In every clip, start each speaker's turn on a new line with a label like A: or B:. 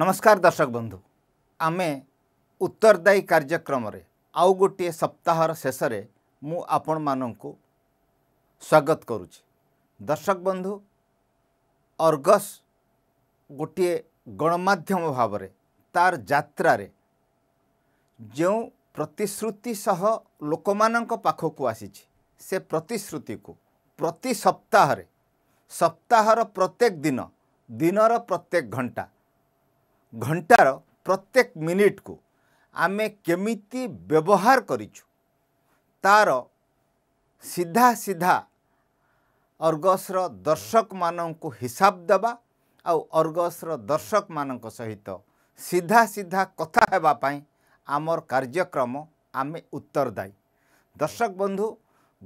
A: ନମସ୍କାର ଦର୍ଶକ ବନ୍ଧୁ ଆମେ ଉତ୍ତରଦାୟୀ କାର୍ଯ୍ୟକ୍ରମରେ ଆଉ ଗୋଟିଏ ସପ୍ତାହର ଶେଷରେ ମୁଁ ଆପଣମାନଙ୍କୁ ସ୍ୱାଗତ କରୁଛି ଦର୍ଶକ ବନ୍ଧୁ ଅର୍ଗସ୍ ଗୋଟିଏ ଗଣମାଧ୍ୟମ ଭାବରେ ତାର ଯାତ୍ରାରେ ଯେଉଁ ପ୍ରତିଶ୍ରୁତି ସହ ଲୋକମାନଙ୍କ ପାଖକୁ ଆସିଛି ସେ ପ୍ରତିଶ୍ରୁତିକୁ ପ୍ରତି ସପ୍ତାହରେ ସପ୍ତାହର ପ୍ରତ୍ୟେକ ଦିନ ଦିନର ପ୍ରତ୍ୟେକ ଘଣ୍ଟା ଘଣ୍ଟାର ପ୍ରତ୍ୟେକ ମିନିଟ୍କୁ ଆମେ କେମିତି ବ୍ୟବହାର କରିଛୁ ତା'ର ସିଧା ସିଧା ଅର୍ଗସ୍ର ଦର୍ଶକମାନଙ୍କୁ ହିସାବ ଦେବା ଆଉ ଅର୍ଗସ୍ର ଦର୍ଶକମାନଙ୍କ ସହିତ ସିଧା ସିଧା କଥା ହେବା ପାଇଁ ଆମର କାର୍ଯ୍ୟକ୍ରମ ଆମେ ଉତ୍ତରଦାୟୀ ଦର୍ଶକ ବନ୍ଧୁ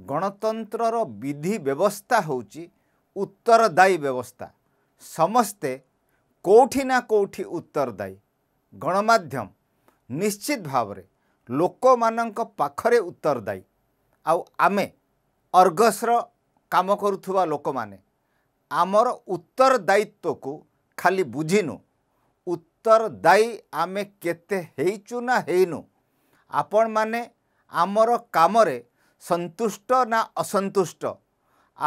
A: ଗଣତନ୍ତ୍ରର ବିଧି ବ୍ୟବସ୍ଥା ହେଉଛି ଉତ୍ତରଦାୟୀ ବ୍ୟବସ୍ଥା ସମସ୍ତେ କେଉଁଠି ନା କେଉଁଠି ଉତ୍ତରଦାୟୀ ଗଣମାଧ୍ୟମ ନିଶ୍ଚିତ ଭାବରେ ଲୋକମାନଙ୍କ ପାଖରେ ଉତ୍ତରଦାୟୀ ଆଉ ଆମେ ଅର୍ଗସର କାମ କରୁଥିବା ଲୋକମାନେ ଆମର ଉତ୍ତରଦାୟିତ୍ୱକୁ ଖାଲି ବୁଝିନୁ ଉତ୍ତରଦାୟୀ ଆମେ କେତେ ହେଇଛୁ ନା ହେଇନୁ ଆପଣମାନେ ଆମର କାମରେ ସନ୍ତୁଷ୍ଟ ନା ଅସନ୍ତୁଷ୍ଟ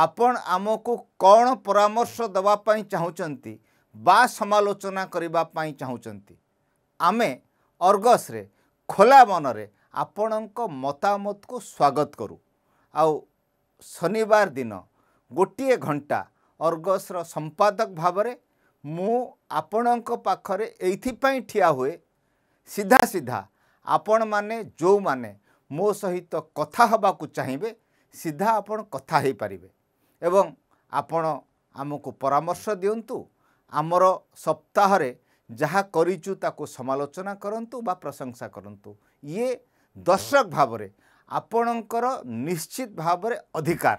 A: ଆପଣ ଆମକୁ କ'ଣ ପରାମର୍ଶ ଦେବା ପାଇଁ ଚାହୁଁଛନ୍ତି ବା ସମାଲୋଚନା କରିବା ପାଇଁ ଚାହୁଁଛନ୍ତି ଆମେ ଅର୍ଗସରେ ଖୋଲା ମନରେ ଆପଣଙ୍କ ମତାମତକୁ ସ୍ୱାଗତ କରୁ ଆଉ ଶନିବାର ଦିନ ଗୋଟିଏ ଘଣ୍ଟା ଅର୍ଗସର ସମ୍ପାଦକ ଭାବରେ ମୁଁ ଆପଣଙ୍କ ପାଖରେ ଏଇଥିପାଇଁ ଠିଆ ହୁଏ ସିଧା ସିଧା ଆପଣମାନେ ଯେଉଁମାନେ ମୋ ସହିତ କଥା ହେବାକୁ ଚାହିଁବେ ସିଧା ଆପଣ କଥା ହୋଇପାରିବେ ଏବଂ ଆପଣ ଆମକୁ ପରାମର୍ଶ ଦିଅନ୍ତୁ ଆମର ସପ୍ତାହରେ ଯାହା କରିଛୁ ତାକୁ ସମାଲୋଚନା କରନ୍ତୁ ବା ପ୍ରଶଂସା କରନ୍ତୁ ଇଏ ଦର୍ଶକ ଭାବରେ ଆପଣଙ୍କର ନିଶ୍ଚିତ ଭାବରେ ଅଧିକାର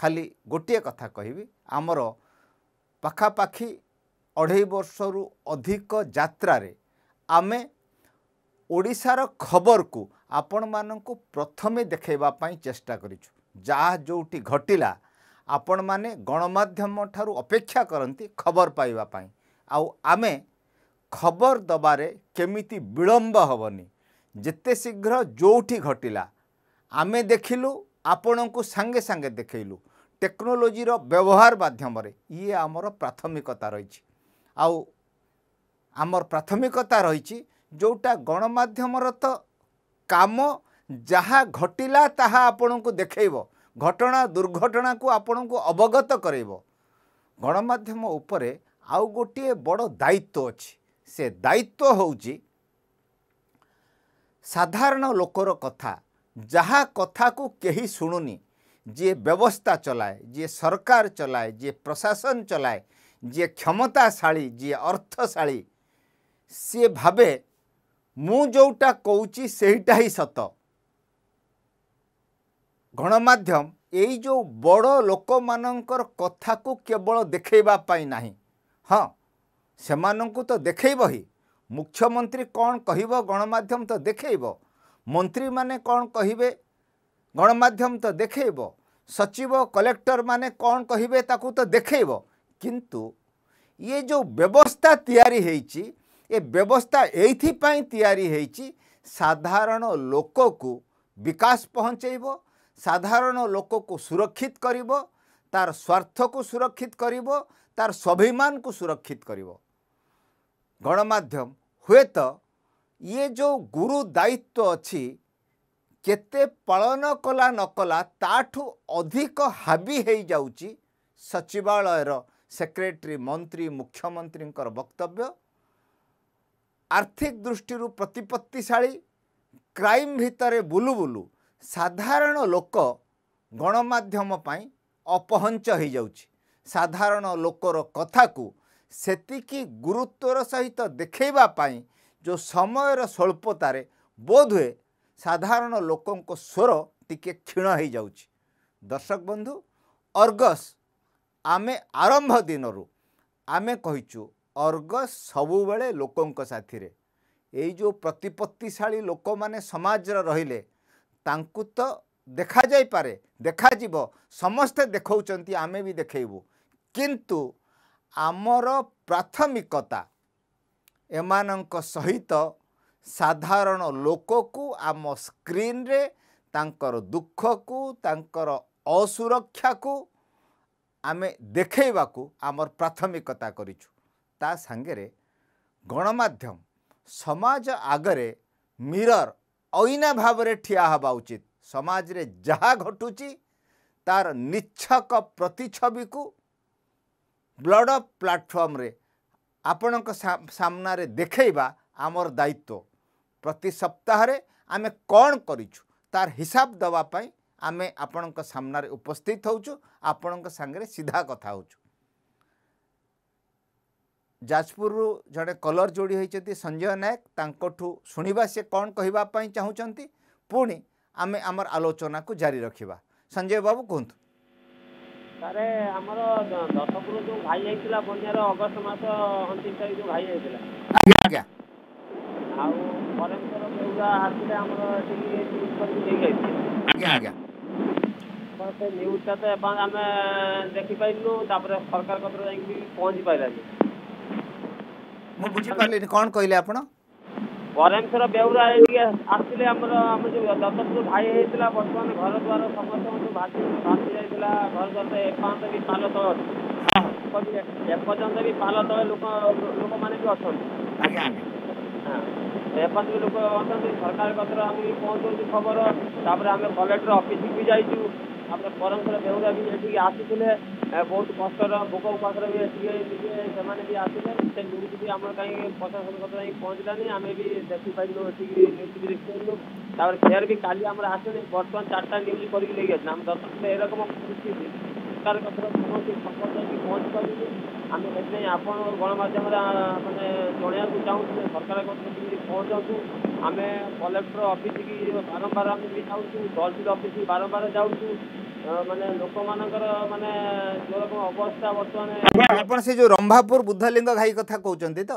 A: ଖାଲି ଗୋଟିଏ କଥା କହିବି ଆମର ପାଖାପାଖି ଅଢ଼େଇ ବର୍ଷରୁ ଅଧିକ ଯାତ୍ରାରେ ଆମେ ଓଡ଼ିଶାର ଖବରକୁ ଆପଣମାନଙ୍କୁ ପ୍ରଥମେ ଦେଖାଇବା ପାଇଁ ଚେଷ୍ଟା କରିଛୁ ଯାହା ଯେଉଁଠି ଘଟିଲା ଆପଣମାନେ ଗଣମାଧ୍ୟମ ଠାରୁ ଅପେକ୍ଷା କରନ୍ତି ଖବର ପାଇବା ପାଇଁ ଆଉ ଆମେ ଖବର ଦେବାରେ କେମିତି ବିଳମ୍ବ ହେବନି ଯେତେ ଶୀଘ୍ର ଯେଉଁଠି ଘଟିଲା ଆମେ ଦେଖିଲୁ ଆପଣଙ୍କୁ ସାଙ୍ଗେ ସାଙ୍ଗେ ଦେଖାଇଲୁ ଟେକ୍ନୋଲୋଜିର ବ୍ୟବହାର ମାଧ୍ୟମରେ ଇଏ ଆମର ପ୍ରାଥମିକତା ରହିଛି ଆଉ ଆମର ପ୍ରାଥମିକତା ରହିଛି ଯେଉଁଟା ଗଣମାଧ୍ୟମର ତ କାମ ଯାହା ଘଟିଲା ତାହା ଆପଣଙ୍କୁ ଦେଖାଇବ ଘଟଣା ଦୁର୍ଘଟଣାକୁ ଆପଣଙ୍କୁ ଅବଗତ କରାଇବ ଗଣମାଧ୍ୟମ ଉପରେ ଆଉ ଗୋଟିଏ ବଡ଼ ଦାୟିତ୍ୱ ଅଛି ସେ ଦାୟିତ୍ୱ ହେଉଛି ସାଧାରଣ ଲୋକର କଥା ଯାହା କଥାକୁ କେହି ଶୁଣୁନି ଯିଏ ବ୍ୟବସ୍ଥା ଚଲାଏ ଯିଏ ସରକାର ଚଲାଏ ଯିଏ ପ୍ରଶାସନ ଚଲାଏ ଯିଏ କ୍ଷମତାଶାଳୀ ଯିଏ ଅର୍ଥଶାଳୀ ସିଏ ଭାବେ ମୁଁ ଯେଉଁଟା କହୁଛି ସେଇଟା ହିଁ ସତ ଗଣମାଧ୍ୟମ ଏଇ ଯେଉଁ ବଡ଼ ଲୋକମାନଙ୍କର କଥାକୁ କେବଳ ଦେଖେଇବା ପାଇଁ ନାହିଁ ହଁ ସେମାନଙ୍କୁ ତ ଦେଖେଇବ ହିଁ ମୁଖ୍ୟମନ୍ତ୍ରୀ କ'ଣ କହିବ ଗଣମାଧ୍ୟମ ତ ଦେଖେଇବ ମନ୍ତ୍ରୀମାନେ କ'ଣ କହିବେ ଗଣମାଧ୍ୟମ ତ ଦେଖେଇବ ସଚିବ କଲେକ୍ଟରମାନେ କ'ଣ କହିବେ ତାକୁ ତ ଦେଖେଇବ କିନ୍ତୁ ଇଏ ଯେଉଁ ବ୍ୟବସ୍ଥା ତିଆରି ହେଇଛି ଏ ବ୍ୟବସ୍ଥା ଏଇଥିପାଇଁ ତିଆରି ହେଇଛି ସାଧାରଣ ଲୋକକୁ ବିକାଶ ପହଞ୍ଚାଇବ ସାଧାରଣ ଲୋକକୁ ସୁରକ୍ଷିତ କରିବ ତାର ସ୍ୱାର୍ଥକୁ ସୁରକ୍ଷିତ କରିବ ତାର ସ୍ୱାଭିମାନକୁ ସୁରକ୍ଷିତ କରିବ ଗଣମାଧ୍ୟମ ହୁଏତ ଇଏ ଯେଉଁ ଗୁରୁ ଦାୟିତ୍ୱ ଅଛି କେତେ ପାଳନ କଲା ନକଲା ତାଠୁ ଅଧିକ ହାବି ହେଇଯାଉଛି ସଚିବାଳୟର ସେକ୍ରେଟରୀ ମନ୍ତ୍ରୀ ମୁଖ୍ୟମନ୍ତ୍ରୀଙ୍କର ବକ୍ତବ୍ୟ ଆର୍ଥିକ ଦୃଷ୍ଟିରୁ ପ୍ରତିପତ୍ତିଶାଳୀ କ୍ରାଇମ୍ ଭିତରେ ବୁଲୁ ବୁଲୁ ସାଧାରଣ ଲୋକ ଗଣମାଧ୍ୟମ ପାଇଁ ଅପହଞ୍ଚ ହୋଇଯାଉଛି ସାଧାରଣ ଲୋକର କଥାକୁ ସେତିକି ଗୁରୁତ୍ୱର ସହିତ ଦେଖେଇବା ପାଇଁ ଯେଉଁ ସମୟର ସ୍ୱଳ୍ପତାରେ ବୋଧହୁଏ ସାଧାରଣ ଲୋକଙ୍କ ସ୍ୱର ଟିକିଏ କ୍ଷୀଣ ହୋଇଯାଉଛି ଦର୍ଶକ ବନ୍ଧୁ ଅର୍ଗସ୍ ଆମେ ଆରମ୍ଭ ଦିନରୁ ଆମେ କହିଛୁ ଅର୍ଗସ୍ ସବୁବେଳେ ଲୋକଙ୍କ ସାଥିରେ ଏଇ ଯେଉଁ ପ୍ରତିପତ୍ତିଶାଳୀ ଲୋକମାନେ ସମାଜରେ ରହିଲେ ତାଙ୍କୁ ତ ଦେଖାଯାଇପାରେ ଦେଖାଯିବ ସମସ୍ତେ ଦେଖାଉଛନ୍ତି ଆମେ ବି ଦେଖେଇବୁ କିନ୍ତୁ ଆମର ପ୍ରାଥମିକତା ଏମାନଙ୍କ ସହିତ ସାଧାରଣ ଲୋକକୁ ଆମ ସ୍କ୍ରିନ୍ରେ ତାଙ୍କର ଦୁଃଖକୁ ତାଙ୍କର ଅସୁରକ୍ଷାକୁ ଆମେ ଦେଖେଇବାକୁ ଆମର ପ୍ରାଥମିକତା କରିଛୁ ତା ସାଙ୍ଗରେ ଗଣମାଧ୍ୟମ ସମାଜ ଆଗରେ ମିରର ଅଇନା ଭାବରେ ଠିଆ ହେବା ଉଚିତ ସମାଜରେ ଯାହା ଘଟୁଛି ତାର ନିଚ୍ଛକ ପ୍ରତିଛବିକୁ ବ୍ଲଡ୍ ଅଫ୍ ପ୍ଲାଟଫର୍ମରେ ଆପଣଙ୍କ ସାମ୍ନାରେ ଦେଖେଇବା ଆମର ଦାୟିତ୍ୱ ପ୍ରତି ସପ୍ତାହରେ ଆମେ କ'ଣ କରିଛୁ ତାର ହିସାବ ଦେବା ପାଇଁ ଆମେ ଆପଣଙ୍କ ସାମ୍ନାରେ ଉପସ୍ଥିତ ହେଉଛୁ ଆପଣଙ୍କ ସାଙ୍ଗରେ ସିଧା କଥା ହେଉଛୁ ଯାଜପୁରରୁ ଜଣେ କଲର୍ ଯୋଡ଼ି ହୋଇଛନ୍ତି ସଞ୍ଜୟ ନାୟକ ତାଙ୍କଠୁ ଶୁଣିବା ସେ କ'ଣ କହିବା ପାଇଁ ଚାହୁଁଛନ୍ତି ପୁଣି ଆମେ ଆମର ଆଲୋଚନାକୁ ଜାରି ରଖିବା ସଞ୍ଜୟ ବାବୁ କୁହନ୍ତୁ
B: ସାରେ ଆମର ଦଶପୁର ଯୋଉ ଘାଇ ହେଇଥିଲା ବନ୍ୟାର ଅଗଷ୍ଟ ମାସ ଅଣତିରିଶ ତାରିଖ ଯୋଉ ଘାଇ ହେଇଥିଲା
A: ଆଜ୍ଞା ଆଉ
B: କରେଣ୍ଟର ଯେଉଁଟା ଆସିଲେ ଆମର ଏଠିକି ନ୍ୟୁଜ୍ କରିକି ନେଇକି ଆସିଥିଲେ ଆଜ୍ଞା ଆଜ୍ଞା ସେ ନ୍ୟୁଜ୍ଟା ତ ଏବଂ ଆମେ ଦେଖିପାରିଲୁ ତାପରେ ସରକାର କତରୁ ଯାଇକି ପହଞ୍ଚି ପାରିଲାନି
A: ମୁଁ ବୁଝିପାରିଲିନି କ'ଣ କହିଲେ ଆପଣ
B: ବରେମେଶ୍ୱର ବେହୁରା ଏଇଠି ଆସିଲେ ଆମର ଆମ ଯେଉଁ ଦଶପୁର ଭାଇ ହେଇଥିଲା ବର୍ତ୍ତମାନ ଘର ଦ୍ୱାର ସମସ୍ତଙ୍କୁ ଭାସି ଭାସି ଯାଇଥିଲା ଘର ଦ୍ୱାର ଏପର୍ଯ୍ୟନ୍ତ ବି ପାଲ ତଳ ଅଛି ଏପର୍ଯ୍ୟନ୍ତ ବି ପାଲ ତଳେ ଲୋକ ଲୋକମାନେ ବି ଅଛନ୍ତି ଆଜ୍ଞା ଏପର୍ଯ୍ୟନ୍ତ ବି ଲୋକ ଅଛନ୍ତି ସରକାର କତର ଆମେ ବି ପହଞ୍ଚୁଛୁ ଖବର ତାପରେ ଆମେ କଲେକ୍ଟର ଅଫିସକୁ ବି ଯାଇଛୁ ତାପରେ ବରେମେଶ୍ୱର ବେହୁରା ବି ଏଠିକି ଆସିଥିଲେ ବହୁତ କଷ୍ଟର ଭୋକ ଉପାସରେ ବି ଟିକେ ଟିକେ ସେମାନେ ବି ଆସିଲେ ସେ ନ୍ୟୁଜ୍ ବି ଆମର କାହିଁକି ପ୍ରଶାସନ କଥା ଯାଇ ପହଞ୍ଚିଲାନି ଆମେ ବି ଦେଖିପାରିଲୁ ଏଠିକି ନ୍ୟୁଜ୍ ବି ଦେଖିପାରିଲୁ ତାପରେ ଫେର୍ ବି କାଲି ଆମର ଆସିଲେ ବର୍ତ୍ତମାନ ଚାରିଟା ନ୍ୟୁଜ୍ କରିକି ନେଇକି ଆସିଲେ ଆମ ଦର୍ଶକରେ ଏରକମ ପରିସ୍ଥିତି ସରକାର କତୁର କୌଣସି ଖବର ଯାଇକି ପହଞ୍ଚି ଆମେ ସେଥିପାଇଁ ଆପଣ ଗଣମାଧ୍ୟମରେ ମାନେ ଜଣାଇବାକୁ ଚାହୁଁଛୁ ଯେ ସରକାର କତୁର ଟିକେ ପହଞ୍ଚନ୍ତୁ ଆମେ କଲେକ୍ଟର ଅଫିସକି ବାରମ୍ବାର ଆମେ ବି ଯାଉଛୁ ତହସିଲ ଅଫିସକୁ ବାରମ୍ବାର ଯାଉଛୁ ଆପଣ
A: ସେ ଯୋଉ ରମ୍ଭାପୁର ବୁଦ୍ଧଲିଙ୍ଗ ଘାଇ କଥା କହୁଛନ୍ତି ତ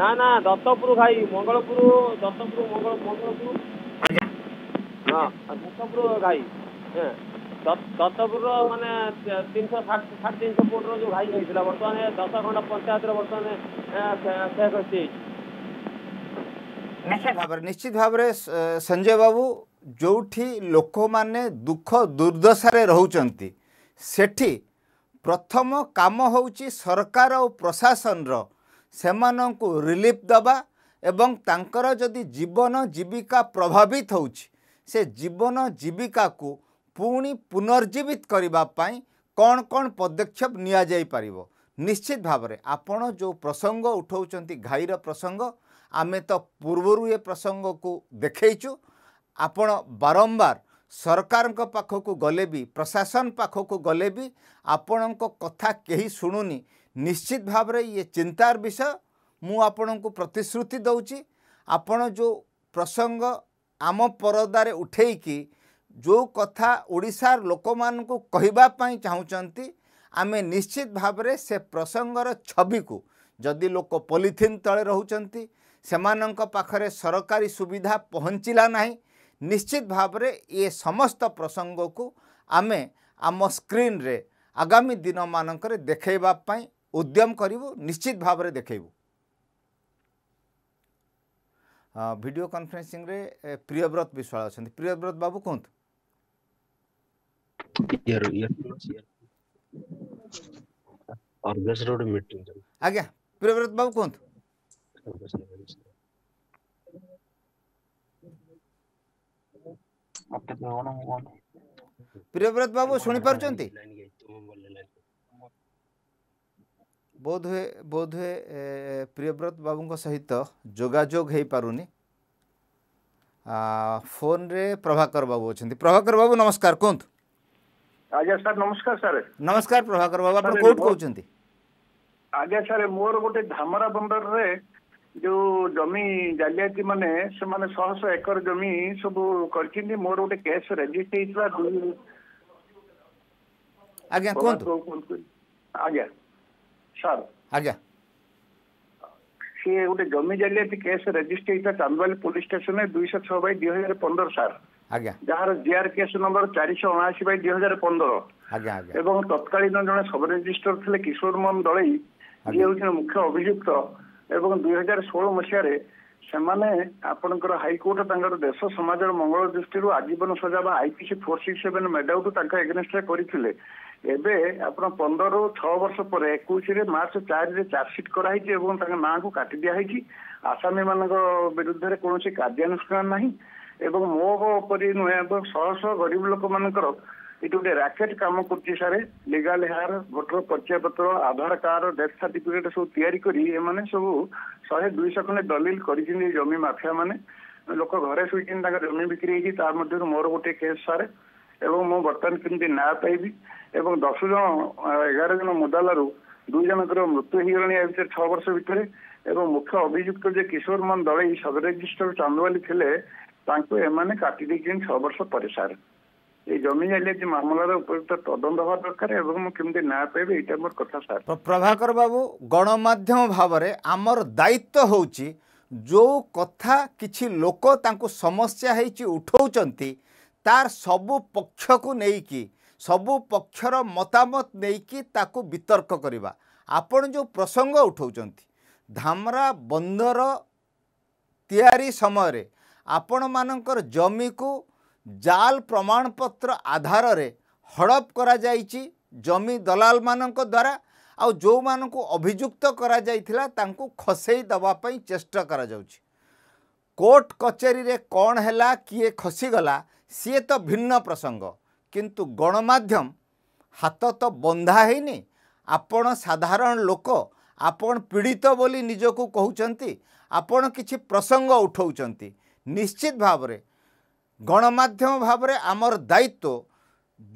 B: ନା ନା ଦତ୍ତପୁର ଘାଇ ମଙ୍ଗଳପୁର ଦତ୍ତପୁର ମଙ୍ଗଳପୁର ଦତ୍ତପୁର ଘାଇ ଦତ୍ତପୁରର ମାନେ ତିନିଶହ ଷାଠିଏ ସାଢେ ତିନିଶହ ଫୁଟର ଯୋଉ ଘାଇ ହେଇଥିଲା ବର୍ତ୍ତମାନ ଦଶ ଖଣ୍ଡ ପଞ୍ଚାୟତର ବର୍ତ୍ତମାନ
A: ଭାବରେ ସଞ୍ଜୟ ବାବୁ ଯେଉଁଠି ଲୋକମାନେ ଦୁଃଖ ଦୁର୍ଦ୍ଦଶାରେ ରହୁଛନ୍ତି ସେଠି ପ୍ରଥମ କାମ ହେଉଛି ସରକାର ଆଉ ପ୍ରଶାସନର ସେମାନଙ୍କୁ ରିଲିଫ୍ ଦେବା ଏବଂ ତାଙ୍କର ଯଦି ଜୀବନ ଜୀବିକା ପ୍ରଭାବିତ ହେଉଛି ସେ ଜୀବନ ଜୀବିକାକୁ ପୁଣି ପୁନର୍ଜୀବିତ କରିବା ପାଇଁ କ'ଣ କ'ଣ ପଦକ୍ଷେପ ନିଆଯାଇପାରିବ ନିଶ୍ଚିତ ଭାବରେ ଆପଣ ଯେଉଁ ପ୍ରସଙ୍ଗ ଉଠାଉଛନ୍ତି ଘାଇର ପ୍ରସଙ୍ଗ ଆମେ ତ ପୂର୍ବରୁ ଏ ପ୍ରସଙ୍ଗକୁ ଦେଖେଇଛୁ ଆପଣ ବାରମ୍ବାର ସରକାରଙ୍କ ପାଖକୁ ଗଲେ ବି ପ୍ରଶାସନ ପାଖକୁ ଗଲେ ବି ଆପଣଙ୍କ କଥା କେହି ଶୁଣୁନି ନିଶ୍ଚିତ ଭାବରେ ଇଏ ଚିନ୍ତାର ବିଷୟ ମୁଁ ଆପଣଙ୍କୁ ପ୍ରତିଶ୍ରୁତି ଦେଉଛି ଆପଣ ଯେଉଁ ପ୍ରସଙ୍ଗ ଆମ ପରଦାରେ ଉଠେଇକି ଯେଉଁ କଥା ଓଡ଼ିଶାର ଲୋକମାନଙ୍କୁ କହିବା ପାଇଁ ଚାହୁଁଛନ୍ତି ଆମେ ନିଶ୍ଚିତ ଭାବରେ ସେ ପ୍ରସଙ୍ଗର ଛବିକୁ ଯଦି ଲୋକ ପଲିଥିନ୍ ତଳେ ରହୁଛନ୍ତି ସେମାନଙ୍କ ପାଖରେ ସରକାରୀ ସୁବିଧା ପହଞ୍ଚିଲା ନାହିଁ ନିଶ୍ଚିତ ଭାବରେ ଏ ସମସ୍ତ ପ୍ରସଙ୍ଗକୁ ଆମେ ଆମ ସ୍କ୍ରିନ୍ରେ ଆଗାମୀ ଦିନମାନଙ୍କରେ ଦେଖାଇବା ପାଇଁ ଉଦ୍ୟମ କରିବୁ ନିଶ୍ଚିତ ଭାବରେ ଦେଖାଇବୁ ଭିଡ଼ିଓ କନଫରେନ୍ସିଂରେ ପ୍ରିୟବ୍ରତ ବିଶ୍ୱାଳ ଅଛନ୍ତି ପ୍ରିୟବ୍ରତ ବାବୁ କୁହନ୍ତୁ ଆଜ୍ଞା ପ୍ରିୟବ୍ରତ ବାବୁ କୁହନ୍ତୁ ପ୍ରିୟବ୍ରତ ବାବୁ ଶୁଣିପାରୁଛନ୍ତି ବୋଧହୁଏ ବୋଧହୁଏ ପ୍ରିୟବ୍ରତ ବାବୁଙ୍କ ସହିତ ଯୋଗାଯୋଗ ହେଇପାରୁନି ଫୋନ୍ରେ ପ୍ରଭାକର ବାବୁ ଅଛନ୍ତି ପ୍ରଭାକର ବାବୁ ନମସ୍କାର କୁହନ୍ତୁ
C: ଆଜ୍ଞା ସାର୍ ନମସ୍କାର ସାର୍ ନମସ୍କାର ପ୍ରଭାକର ବାବୁ ଆପଣ କୋଉଠି କହୁଛନ୍ତି ଆଜ୍ଞା ସାର୍ ମୋର ଗୋଟେ ଧାମରା ବନ୍ଦରରେ ଯୋଉ ଜମି ଜାଲିଆତି ମାନେ ସେମାନେ ଶହ ଶହ ଏକର ଜମି ସବୁ କରିଛନ୍ତି ମୋର ଗୋଟେ କେସ୍ ରେଜିଷ୍ଟ ହେଇଥିଲା ଆଜ୍ଞା କୁହନ୍ତୁ ଆଜ୍ଞା ସାର୍ ଆଜ୍ଞା ସିଏ ଗୋଟେ ଜମି ଜାଲିଆତି କେସ୍ ରେଜିଷ୍ଟ ହେଇଥିଲା ଚାନ୍ଦୁଆଲି ପୋଲିସ ଷ୍ଟେସନରେ ଦୁଇଶହ ଛଅ ବାଇ ଦୁଇ ହଜାର ପନ୍ଦର ସାର୍ ଆଜ୍ଞା ଯାହାର ଜିଆର କେସ୍ ନମ୍ବର ଚାରିଶହ ଅଣାଅଶୀ ବାଇ ଦୁଇ ହଜାର ପନ୍ଦର ଏବଂ ତତ୍କାଳୀନ ଜଣେ ସବ୍ ରେଜିଷ୍ଟର ଥିଲେ କିଶୋର ମୋହନ ଦଳେଇ ଯିଏ ହେଉଛନ୍ତି ମୁଖ୍ୟ ଅଭିଯୁକ୍ତ ଏବଂ ଦୁଇ ହଜାର ଷୋହଳ ମସିହାରେ ସେମାନେ ଆପଣଙ୍କର ହାଇକୋର୍ଟ ତାଙ୍କର ଦେଶ ସମାଜର ମଙ୍ଗଳ ଦୃଷ୍ଟିରୁ ଆଜୀବନ ସଜା ବା IPC four six seven made out ତାଙ୍କ ଏଗେନେଷ୍ଟରେ କରିଥିଲେ ଏବେ ଆପଣ ପନ୍ଦରରୁ ଛଅ ବର୍ଷ ପରେ ଏକୋଇଶରେ ମାର୍ଚ୍ଚ ଚାରିରେ ଚାର୍ଜସିଟ୍ କରାହେଇଛି ଏବଂ ତାଙ୍କ ମାଆଙ୍କୁ କାଟି ଦିଆହେଇଛି ଆସାମୀମାନଙ୍କ ବିରୁଦ୍ଧରେ କୌଣସି କାର୍ଯ୍ୟାନୁଷ୍ଠାନ ନାହିଁ ଏବଂ ମୋ ପରି ନୁହେଁ ଏବଂ ଶହ ଶହ ଗରିବ ଲୋକମାନଙ୍କର ଏଠି ଗୋଟେ ରାକେଟ କାମ କରୁଛି ସାରେ ଲିଗାଲ ହେୟାର ଭୋଟର ପରିଚୟ ପତ୍ର ଆଧାର କାର୍ଡ ଡେଥ୍ ସାର୍ଟିଫିକେଟ ସବୁ ତିଆରି କରି ଏମାନେ ସବୁ ଶହେ ଦୁଇଶହ ଖଣ୍ଡେ ଦଲିଲ କରିଛନ୍ତି ଜମି ମାଫିଆ ମାନେ ଲୋକ ଘରେ ଶୋଇଛନ୍ତି ତାଙ୍କ ଜମି ବିକ୍ରି ହେଇଛି ତା ମଧ୍ୟରୁ ମୋର ଗୋଟିଏ କେସ୍ ସାରେ ଏବଂ ମୁଁ ବର୍ତ୍ତମାନ କେମିତି ନାଁ ପାଇବି ଏବଂ ଦଶ ଜଣ ଏଗାର ଜଣ ମୁଦାଲାରୁ ଦୁଇ ଜଣଙ୍କର ମୃତ୍ୟୁ ହେଇଗଲାଣି ଏହା ଭିତରେ ଛଅ ବର୍ଷ ଭିତରେ ଏବଂ ମୁଖ୍ୟ ଅଭିଯୁକ୍ତ ଯେ କିଶୋର ମୋହନ ଦଳେଇ ସବ୍ ରେଜିଷ୍ଟ୍ରାର ଚାନ୍ଦବାଲି ଥିଲେ ତାଙ୍କୁ ଏମାନେ କାଟି ଦେଇଛନ୍ତି ଛଅ ବର୍ଷ ପରେ ସାର୍ ଏଇ ଜମି ଜାଲିଆତି ମାମଲାର ଉପଯୁକ୍ତ ତଦନ୍ତ ହେବା ଦରକାର ଏବଂ ମୁଁ କେମିତି ନାଁ ପାଇବି ଏଇଟା ମୋର କଥା ସାର୍
A: ପ୍ରଭାକର ବାବୁ ଗଣମାଧ୍ୟମ ଭାବରେ ଆମର ଦାୟିତ୍ୱ ହେଉଛି ଯେଉଁ କଥା କିଛି ଲୋକ ତାଙ୍କୁ ସମସ୍ୟା ହେଇଛି ଉଠଉଛନ୍ତି ତାର ସବୁ ପକ୍ଷକୁ ନେଇକି ସବୁ ପକ୍ଷର ମତାମତ ନେଇକି ତାକୁ ବିତର୍କ କରିବା ଆପଣ ଯେଉଁ ପ୍ରସଙ୍ଗ ଉଠାଉଛନ୍ତି ଧାମରା ବନ୍ଦର ତିଆରି ସମୟରେ ଆପଣମାନଙ୍କର ଜମିକୁ ଜାଲ ପ୍ରମାଣପତ୍ର ଆଧାରରେ ହଡ଼ପ କରାଯାଇଛି ଜମି ଦଲାଲମାନଙ୍କ ଦ୍ୱାରା ଆଉ ଯେଉଁମାନଙ୍କୁ ଅଭିଯୁକ୍ତ କରାଯାଇଥିଲା ତାଙ୍କୁ ଖସେଇ ଦେବା ପାଇଁ ଚେଷ୍ଟା କରାଯାଉଛି କୋର୍ଟ କଚେରୀରେ କ'ଣ ହେଲା କିଏ ଖସିଗଲା ସିଏ ତ ଭିନ୍ନ ପ୍ରସଙ୍ଗ କିନ୍ତୁ ଗଣମାଧ୍ୟମ ହାତ ତ ବନ୍ଧା ହେଇନି ଆପଣ ସାଧାରଣ ଲୋକ ଆପଣ ପୀଡ଼ିତ ବୋଲି ନିଜକୁ କହୁଛନ୍ତି ଆପଣ କିଛି ପ୍ରସଙ୍ଗ ଉଠାଉଛନ୍ତି ନିଶ୍ଚିତ ଭାବରେ ଗଣମାଧ୍ୟମ ଭାବରେ ଆମର ଦାୟିତ୍ୱ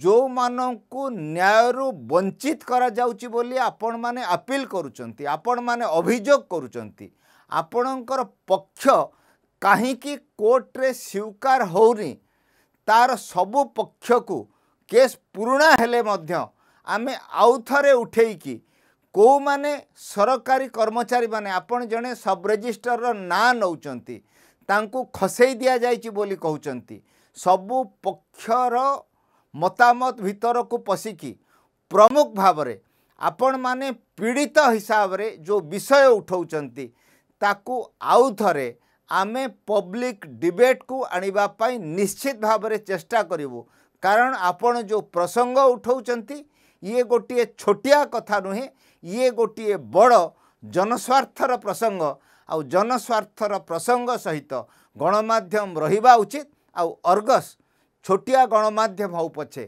A: ଯେଉଁମାନଙ୍କୁ ନ୍ୟାୟରୁ ବଞ୍ଚିତ କରାଯାଉଛି ବୋଲି ଆପଣମାନେ ଆପିଲ୍ କରୁଛନ୍ତି ଆପଣମାନେ ଅଭିଯୋଗ କରୁଛନ୍ତି ଆପଣଙ୍କର ପକ୍ଷ କାହିଁକି କୋର୍ଟରେ ସ୍ୱୀକାର ହେଉନି ତା'ର ସବୁ ପକ୍ଷକୁ କେସ୍ ପୁରୁଣା ହେଲେ ମଧ୍ୟ ଆମେ ଆଉ ଥରେ ଉଠେଇକି କେଉଁମାନେ ସରକାରୀ କର୍ମଚାରୀମାନେ ଆପଣ ଜଣେ ସବ୍ରେଜିଷ୍ଟରର ନାଁ ନେଉଛନ୍ତି बोली कहउचंती सब पक्षर मतामत को पसिक प्रमुख भावना आपण माने पीडित रे जो विषय थरे आमे पब्लिक आनिबा पई निश्चित चेष्टा करिवो कारण जो प्रसंग उठाउँदै ये गोट छोटिया कथा ये इट बड जनस्वार्थर प्रसंग ଆଉ ଜନସ୍ୱାର୍ଥର ପ୍ରସଙ୍ଗ ସହିତ ଗଣମାଧ୍ୟମ ରହିବା ଉଚିତ ଆଉ ଅର୍ଗସ୍ ଛୋଟିଆ ଗଣମାଧ୍ୟମ ହଉ ପଛେ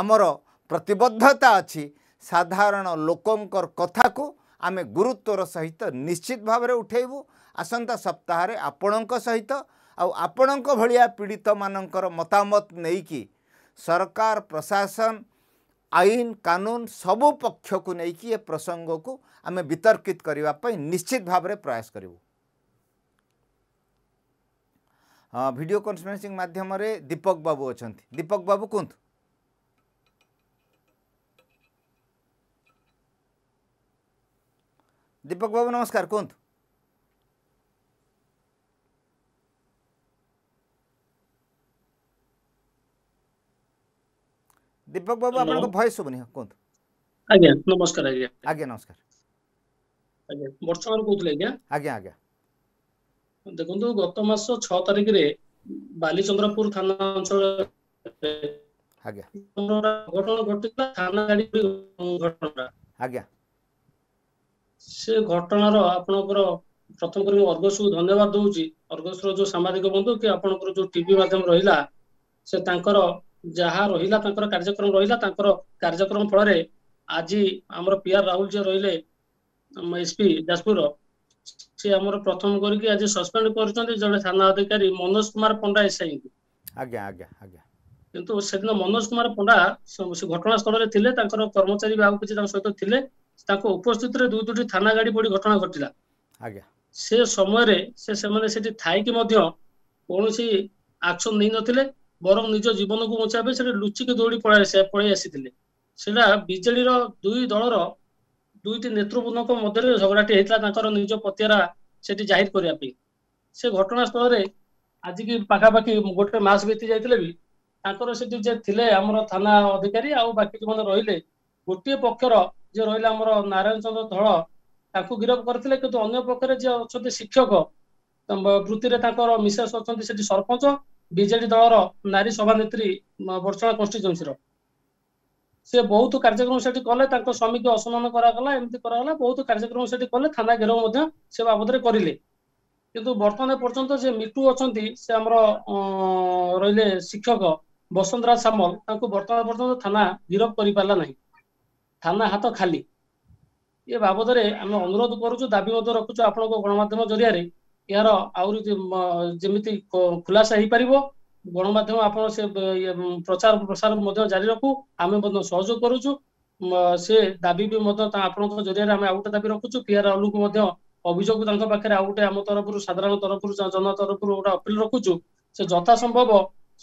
A: ଆମର ପ୍ରତିବଦ୍ଧତା ଅଛି ସାଧାରଣ ଲୋକଙ୍କର କଥାକୁ ଆମେ ଗୁରୁତ୍ୱର ସହିତ ନିଶ୍ଚିତ ଭାବରେ ଉଠାଇବୁ ଆସନ୍ତା ସପ୍ତାହରେ ଆପଣଙ୍କ ସହିତ ଆଉ ଆପଣଙ୍କ ଭଳିଆ ପୀଡ଼ିତମାନଙ୍କର ମତାମତ ନେଇକି ସରକାର ପ୍ରଶାସନ आइन कानुन सबु पक्षको नै ए को आम वितर्कित निश्चित भावी प्रयास गरौँ भिडियो कन्फरेन्सिङ माध्यमले दीपक बाबू अहिले दीपक बाबू कु दीपक बाबू नमस्कार कुहु ଦୀପକ ବାବୁ ଆପଣଙ୍କ ଭଏସ୍ ଶୁଭୁନି କୁହନ୍ତୁ
D: ଆଜ୍ଞା ନମସ୍କାର
E: ଦେଖନ୍ତୁ ଗତ ମାସ ଛଅ ତାରିଖରେ ବାଲିଚନ୍ଦ୍ରପୁର ଥାନା ଅଞ୍ଚଳ ସେ ଘଟଣାର ଆପଣଙ୍କର ପ୍ରଥମ କରି ମୁଁ ଅର୍ଗସକୁ ଧନ୍ୟବାଦ ଦଉଛି ଅର୍ଗସର ଯୋଉ ସାମ୍ବାଦିକ ବନ୍ଧୁ କି ଆପଣଙ୍କର ଯୋଉ ଟିଭି ମାଧ୍ୟମ ରହିଲା ସେ ତାଙ୍କର ଯାହା ରହିଲା ତାଙ୍କର କାର୍ଯ୍ୟକ୍ରମ ରହିଲା ତାଙ୍କର କାର୍ଯ୍ୟକ୍ରମ ଫଳରେ ଆଜି ଆମର ପି ଆର୍ ରାହୁଲ ଯିଏ ରହିଲେ ଏସପି ଯାଜପୁରର ସେ ଆମର ପ୍ରଥମ କରିକି ଆଜି ସସ୍ପେଣ୍ଡ କରିଛନ୍ତି ଜଣେ ଥାନା ଅଧିକାରୀ ମନୋଜ କୁମାର ପଣ୍ଡା ଏସ୍ଆଇଙ୍କୁ
A: ଆଜ୍ଞା ଆଜ୍ଞା ଆଜ୍ଞା
E: କିନ୍ତୁ ସେଦିନ ମନୋଜ କୁମାର ପଣ୍ଡା ସେ ଘଟଣାସ୍ଥଳରେ ଥିଲେ ତାଙ୍କର କର୍ମଚାରୀ ବି ଆଉ କିଛି ତାଙ୍କ ସହିତ ଥିଲେ ତାଙ୍କ ଉପସ୍ଥିତିରେ ଦୁଇ ଦୁଇଟି ଥାନା ଗାଡି ପଡି ଘଟଣା ଘଟିଲା ଆଜ୍ଞା ସେ ସମୟରେ ସେ ସେମାନେ ସେଠି ଥାଇକି ମଧ୍ୟ କୌଣସି ଆକ୍ସନ ନେଇନଥିଲେ ବରଂ ନିଜ ଜୀବନକୁ ବଞ୍ଚାଇବା ପାଇଁ ସେଠି ଲୁଚିକି ଦୌଡ଼ି ପଳାଇ ପଳେଇ ଆସିଥିଲେ ସେଟା ବିଜେଡିର ଦୁଇ ଦଳର ଦୁଇଟି ନେତୃବୃନ୍ଦଙ୍କ ମଧ୍ୟରେ ଝଗଡ଼ାଟି ହେଇଥିଲା ତାଙ୍କର ନିଜ ପତିଆରା ସେଠି ଜାହିର କରିବା ପାଇଁ ସେ ଘଟଣାସ୍ଥଳରେ ଆଜିକି ପାଖାପାଖି ଗୋଟେ ମାସ ବିତି ଯାଇଥିଲେ ବି ତାଙ୍କର ସେଠି ଯେ ଥିଲେ ଆମର ଥାନା ଅଧିକାରୀ ଆଉ ବାକି ଯୋଉମାନେ ରହିଲେ ଗୋଟିଏ ପକ୍ଷର ଯିଏ ରହିଲେ ଆମର ନାରାୟଣ ଚନ୍ଦ୍ର ଧଳ ତାଙ୍କୁ ଗିରଫ କରିଥିଲେ କିନ୍ତୁ ଅନ୍ୟ ପକ୍ଷରେ ଯିଏ ଅଛନ୍ତି ଶିକ୍ଷକ ବୃତ୍ତିରେ ତାଙ୍କର ମିସେସ୍ ଅଛନ୍ତି ସେଠି ସରପଞ୍ଚ ବିଜେଡି ଦଳର ନାରୀ ସଭାନେତ୍ରୀ ବର୍ଷଣା କନଷ୍ଟିଚୁଏନ୍ସିର ସେ ବହୁତ କାର୍ଯ୍ୟକ୍ରମ ସେଠି କଲେ ତାଙ୍କ ସ୍ୱାମୀକୁ ଅସମାନ କରାଗଲା ଏମିତି କରାଗଲା ବହୁତ କାର୍ଯ୍ୟକ୍ରମ ସେଠି କଲେ ଥାନା ଘେରାଉ ମଧ୍ୟ ସେ ବାବଦରେ କରିଲେ କିନ୍ତୁ ବର୍ତ୍ତମାନ ପର୍ଯ୍ୟନ୍ତ ଯେ ମିଟୁ ଅଛନ୍ତି ସେ ଆମର ରହିଲେ ଶିକ୍ଷକ ବସନ୍ତରାଜ ସାମଲ ତାଙ୍କୁ ବର୍ତ୍ତମାନ ପର୍ଯ୍ୟନ୍ତ ଥାନା ଗିରଫ କରିପାରିଲା ନାହିଁ ଥାନା ହାତ ଖାଲି ଏ ବାବଦରେ ଆମେ ଅନୁରୋଧ କରୁଛୁ ଦାବି ମଧ୍ୟ ରଖୁଛୁ ଆପଣଙ୍କ ଗଣମାଧ୍ୟମ ଜରିଆରେ ଏହାର ଆହୁରି ଯେମିତି ଖୁଲାସା ହେଇପାରିବ ଗଣମାଧ୍ୟମ ଆପଣ ସେ ପ୍ରଚାର ପ୍ରସାର ମଧ୍ୟ ଜାରି ରଖୁ ଆମେ ମଧ୍ୟ ସହଯୋଗ କରୁଛୁ ସେ ଦାବି ବି ମଧ୍ୟ ଆପଣଙ୍କ ଜରିଆରେ ଆମେ ଆଉ ଗୋଟେ ଦାବି ରଖୁଛୁ ପିଆର ଅଲୁକୁ ମଧ୍ୟ ଅଭିଯୋଗ ତାଙ୍କ ପାଖରେ ଆଉ ଗୋଟେ ଆମ ତରଫରୁ ସାଧାରଣ ତରଫରୁ ଜନ ତରଫରୁ ଗୋଟେ ଅପିଲ ରଖୁଛୁ ସେ ଯଥା ସମ୍ଭବ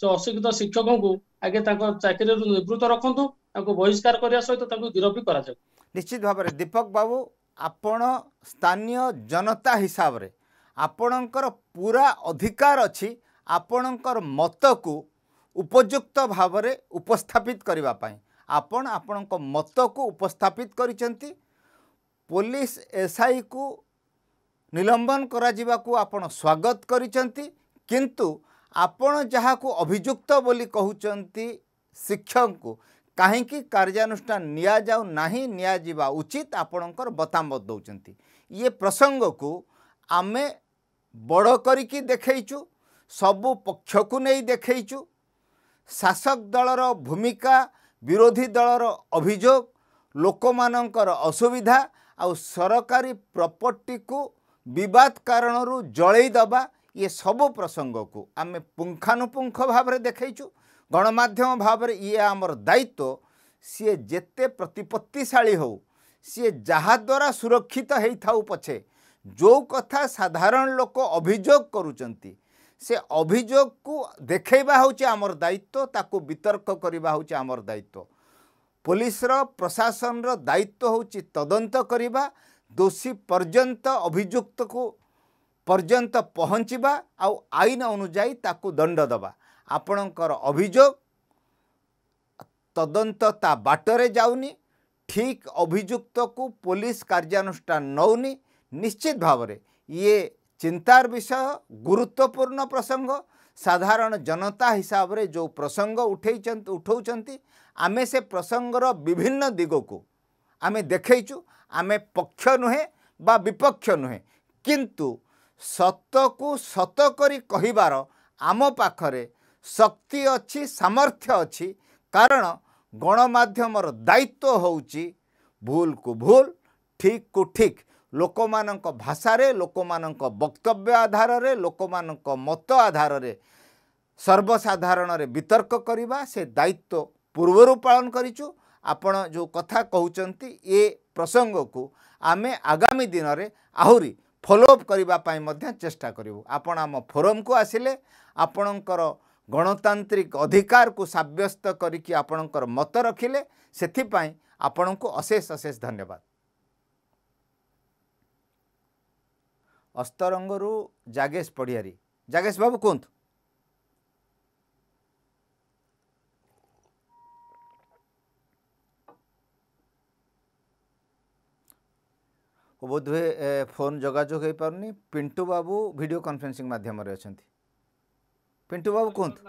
E: ସେ ଅଶିକ୍ଷିତ ଶିକ୍ଷକଙ୍କୁ ଆଗେ
A: ତାଙ୍କ ଚାକିରିରୁ ନିବୃତ୍ତ ରଖନ୍ତୁ ତାଙ୍କୁ ବହିଷ୍କାର କରିବା ସହିତ ତାଙ୍କୁ ଗିରଫ ବି କରାଯାଉ ନିଶ୍ଚିତ ଭାବରେ ଦୀପକ ବାବୁ ଆପଣ ସ୍ଥାନୀୟ ଜନତା ହିସାବରେ ଆପଣଙ୍କର ପୁରା ଅଧିକାର ଅଛି ଆପଣଙ୍କର ମତକୁ ଉପଯୁକ୍ତ ଭାବରେ ଉପସ୍ଥାପିତ କରିବା ପାଇଁ ଆପଣ ଆପଣଙ୍କ ମତକୁ ଉପସ୍ଥାପିତ କରିଛନ୍ତି ପୋଲିସ ଏସ୍ଆଇକୁ ନିଲମ୍ବନ କରାଯିବାକୁ ଆପଣ ସ୍ୱାଗତ କରିଛନ୍ତି କିନ୍ତୁ ଆପଣ ଯାହାକୁ ଅଭିଯୁକ୍ତ ବୋଲି କହୁଛନ୍ତି ଶିକ୍ଷକଙ୍କୁ କାହିଁକି କାର୍ଯ୍ୟାନୁଷ୍ଠାନ ନିଆଯାଉ ନାହିଁ ନିଆଯିବା ଉଚିତ ଆପଣଙ୍କର ବତାମତ ଦେଉଛନ୍ତି ଇଏ ପ୍ରସଙ୍ଗକୁ ଆମେ ବଡ଼ କରିକି ଦେଖେଇଛୁ ସବୁ ପକ୍ଷକୁ ନେଇ ଦେଖେଇଛୁ ଶାସକ ଦଳର ଭୂମିକା ବିରୋଧୀ ଦଳର ଅଭିଯୋଗ ଲୋକମାନଙ୍କର ଅସୁବିଧା ଆଉ ସରକାରୀ ପ୍ରପର୍ଟିକୁ ବିବାଦ କାରଣରୁ ଜଳେଇ ଦେବା ଇଏ ସବୁ ପ୍ରସଙ୍ଗକୁ ଆମେ ପୁଙ୍ଖାନୁପୁଙ୍ଖ ଭାବରେ ଦେଖେଇଛୁ ଗଣମାଧ୍ୟମ ଭାବରେ ଇଏ ଆମର ଦାୟିତ୍ୱ ସିଏ ଯେତେ ପ୍ରତିପତ୍ତିଶାଳୀ ହେଉ ସିଏ ଯାହାଦ୍ୱାରା ସୁରକ୍ଷିତ ହେଇଥାଉ ପଛେ ଯେଉଁ କଥା ସାଧାରଣ ଲୋକ ଅଭିଯୋଗ କରୁଛନ୍ତି ସେ ଅଭିଯୋଗକୁ ଦେଖେଇବା ହେଉଛି ଆମର ଦାୟିତ୍ୱ ତାକୁ ବିତର୍କ କରିବା ହେଉଛି ଆମର ଦାୟିତ୍ୱ ପୋଲିସର ପ୍ରଶାସନର ଦାୟିତ୍ୱ ହେଉଛି ତଦନ୍ତ କରିବା ଦୋଷୀ ପର୍ଯ୍ୟନ୍ତ ଅଭିଯୁକ୍ତକୁ ପର୍ଯ୍ୟନ୍ତ ପହଞ୍ଚିବା ଆଉ ଆଇନ ଅନୁଯାୟୀ ତାକୁ ଦଣ୍ଡ ଦେବା ଆପଣଙ୍କର ଅଭିଯୋଗ ତଦନ୍ତ ତା ବାଟରେ ଯାଉନି ଠିକ୍ ଅଭିଯୁକ୍ତକୁ ପୋଲିସ କାର୍ଯ୍ୟାନୁଷ୍ଠାନ ନେଉନି ନିଶ୍ଚିତ ଭାବରେ ଇଏ ଚିନ୍ତାର ବିଷୟ ଗୁରୁତ୍ୱପୂର୍ଣ୍ଣ ପ୍ରସଙ୍ଗ ସାଧାରଣ ଜନତା ହିସାବରେ ଯେଉଁ ପ୍ରସଙ୍ଗ ଉଠାଇଛନ୍ତି ଉଠାଉଛନ୍ତି ଆମେ ସେ ପ୍ରସଙ୍ଗର ବିଭିନ୍ନ ଦିଗକୁ ଆମେ ଦେଖେଇଛୁ ଆମେ ପକ୍ଷ ନୁହେଁ ବା ବିପକ୍ଷ ନୁହେଁ କିନ୍ତୁ ସତକୁ ସତ କରି କହିବାର ଆମ ପାଖରେ ଶକ୍ତି ଅଛି ସାମର୍ଥ୍ୟ ଅଛି କାରଣ ଗଣମାଧ୍ୟମର ଦାୟିତ୍ୱ ହେଉଛି ଭୁଲକୁ ଭୁଲ ଠିକ୍କୁ ଠିକ୍ ଲୋକମାନଙ୍କ ଭାଷାରେ ଲୋକମାନଙ୍କ ବକ୍ତବ୍ୟ ଆଧାରରେ ଲୋକମାନଙ୍କ ମତ ଆଧାରରେ ସର୍ବସାଧାରଣରେ ବିତର୍କ କରିବା ସେ ଦାୟିତ୍ୱ ପୂର୍ବରୁ ପାଳନ କରିଛୁ ଆପଣ ଯେଉଁ କଥା କହୁଛନ୍ତି ଏ ପ୍ରସଙ୍ଗକୁ ଆମେ ଆଗାମୀ ଦିନରେ ଆହୁରି ଫଲୋଅପ୍ କରିବା ପାଇଁ ମଧ୍ୟ ଚେଷ୍ଟା କରିବୁ ଆପଣ ଆମ ଫୋରମ୍କୁ ଆସିଲେ ଆପଣଙ୍କର ଗଣତାନ୍ତ୍ରିକ ଅଧିକାରକୁ ସାବ୍ୟସ୍ତ କରିକି ଆପଣଙ୍କର ମତ ରଖିଲେ ସେଥିପାଇଁ ଆପଣଙ୍କୁ ଅଶେଷ ଅଶେଷ ଧନ୍ୟବାଦ अस्तरंग रु जागेश पड़ियारी जागेश बाबू कहत बोधे फोन जोाजोग हो पार नहीं पिंटू बाबू भिड कॉन्फ्रेंसिंग माध्यम अच्छा पिंटू बाबू कहत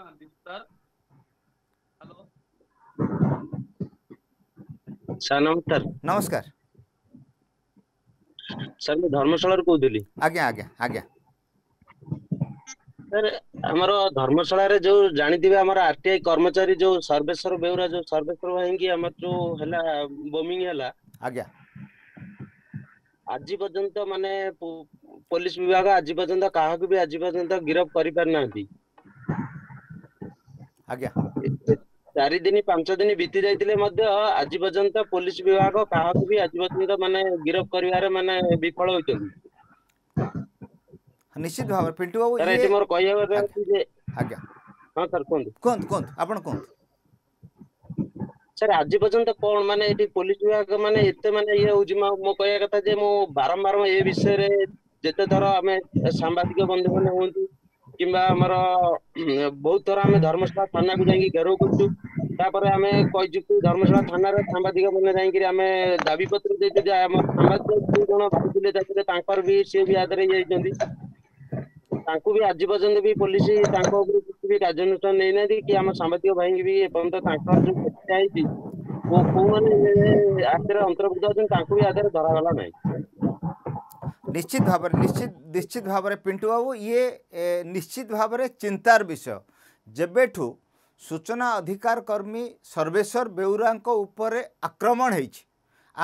A: नमस्कार नमस्कार ସାର୍ ମୁଁ ଧର୍ମଶାଳାରୁ କହୁଥିଲି ଆଜ୍ଞା ଆଜ୍ଞା ଆଜ୍ଞା
D: ସାର୍ ଆମର ଧର୍ମଶାଳାରେ ଯୋଉ ଜାଣିଥିବେ ଆମର ଆରଟିଆଇ କର୍ମଚାରୀ ଯୋଉ ସର୍ବେଶ୍ୱର ବେଉରା ଯୋଉ ସର୍ବେଶ୍ୱର ଭାଇଙ୍କି ଆମର ଯୋଉ ହେଲା ବୋମିଂ ହେଲା ଆଜ୍ଞା ଆଜି ପର୍ଯ୍ୟନ୍ତ ମାନେ ପୋଲିସ ବିଭାଗ ଆଜି ପର୍ଯ୍ୟନ୍ତ କାହାକୁ ବି ଆଜି ପର୍ଯ୍ୟନ୍ତ ଗିରଫ କରିପାରିନାହାନ୍ତି
A: ଆଜ୍ଞା
D: ଚାରି ଦିନ ପାଞ୍ଚ ଦିନ ବିତି ଯାଇଥିଲେ ମଧ୍ୟ ଆଜି ପର୍ଯ୍ୟନ୍ତ ପୋଲିସ ବିଭାଗ କାହାକୁ ବି ଆଜି ପର୍ଯ୍ୟନ୍ତ ମାନେ ଗିରଫ କରିବାରେ ମାନେ ବିଫଳ ହୋଇଛନ୍ତି
A: ନିଶ୍ଚିତ ଭାବରେ ପିଣ୍ଟୁ
D: ବାବୁ ଏଠି ମୋର କହିବା ଯେ ଆଜ୍ଞା ହଁ ସାର୍ କୁହନ୍ତୁ କୁହନ୍ତୁ କୁହନ୍ତୁ ଆପଣ କୁହନ୍ତୁ ସାର୍ ଆଜି ପର୍ଯ୍ୟନ୍ତ କଣ ମାନେ ଏଠି ପୋଲିସ ବିଭାଗ ମାନେ ଏତେ ମାନେ ଇଏ ହଉଛି ମୋ କହିବା କଥା ଯେ ମୁଁ ବାରମ୍ବାର ଏ ବିଷୟରେ ଯେତେ ଥର ଆମେ ସାମ୍ବାଦିକ ବନ୍ଧୁମାନେ ହୁଅନ୍ତୁ କିମ୍ବା ଆମର ବହୁତ ଥର ଆମେ ଧର୍ମଶାଳା ଥାନାକୁ ଯାଇକି ଘେରାଉ କରୁଛୁ ତାପରେ ଆମେ କହିଛୁ କି ଧର୍ମଶାଳା ଥାନାରେ ସାମ୍ବାଦିକ ମାନେ ଯାଇକିରି ଆମେ ଦାବି ପତ୍ର ଦେଇଛୁ ଯେ ଆମ ସାମ୍ବାଦିକ ଦୁଇ ଜଣ ଭାବୁଥିଲେ ସେଥିରେ ତାଙ୍କର ବି ସିଏ ବି ଆଦରେ ଯାଇଛନ୍ତି ତାଙ୍କୁ ବି ଆଜି ପର୍ଯ୍ୟନ୍ତ ବି ପୋଲିସ ତାଙ୍କ ଉପରେ କିଛି ବି କାର୍ଯ୍ୟାନୁଷ୍ଠାନ ନେଇନାହାନ୍ତି କି ଆମ ସାମ୍ବାଦିକ ଭାଇଙ୍କୁ ବି ଏପର୍ଯ୍ୟନ୍ତ ତାଙ୍କର ଯୋଉ ହତ୍ୟା ହେଇଛି କୋଉମାନେ ଆସରେ ଅନ୍ତର୍ଭୁକ୍ତ ଅଛନ୍ତି ତାଙ୍କୁ ବି ଆଧାରେ
A: ଧରାଗଲା ନାହିଁ ନିଶ୍ଚିତ ଭାବରେ ନିଶ୍ଚିତ ନିଶ୍ଚିତ ଭାବରେ ପିଣ୍ଟୁ ବାବୁ ଇଏ ନିଶ୍ଚିତ ଭାବରେ ଚିନ୍ତାର ବିଷୟ ଯେବେଠୁ ସୂଚନା ଅଧିକାର କର୍ମୀ ସର୍ବେଶ୍ୱର ବେଉରାଙ୍କ ଉପରେ ଆକ୍ରମଣ ହେଇଛି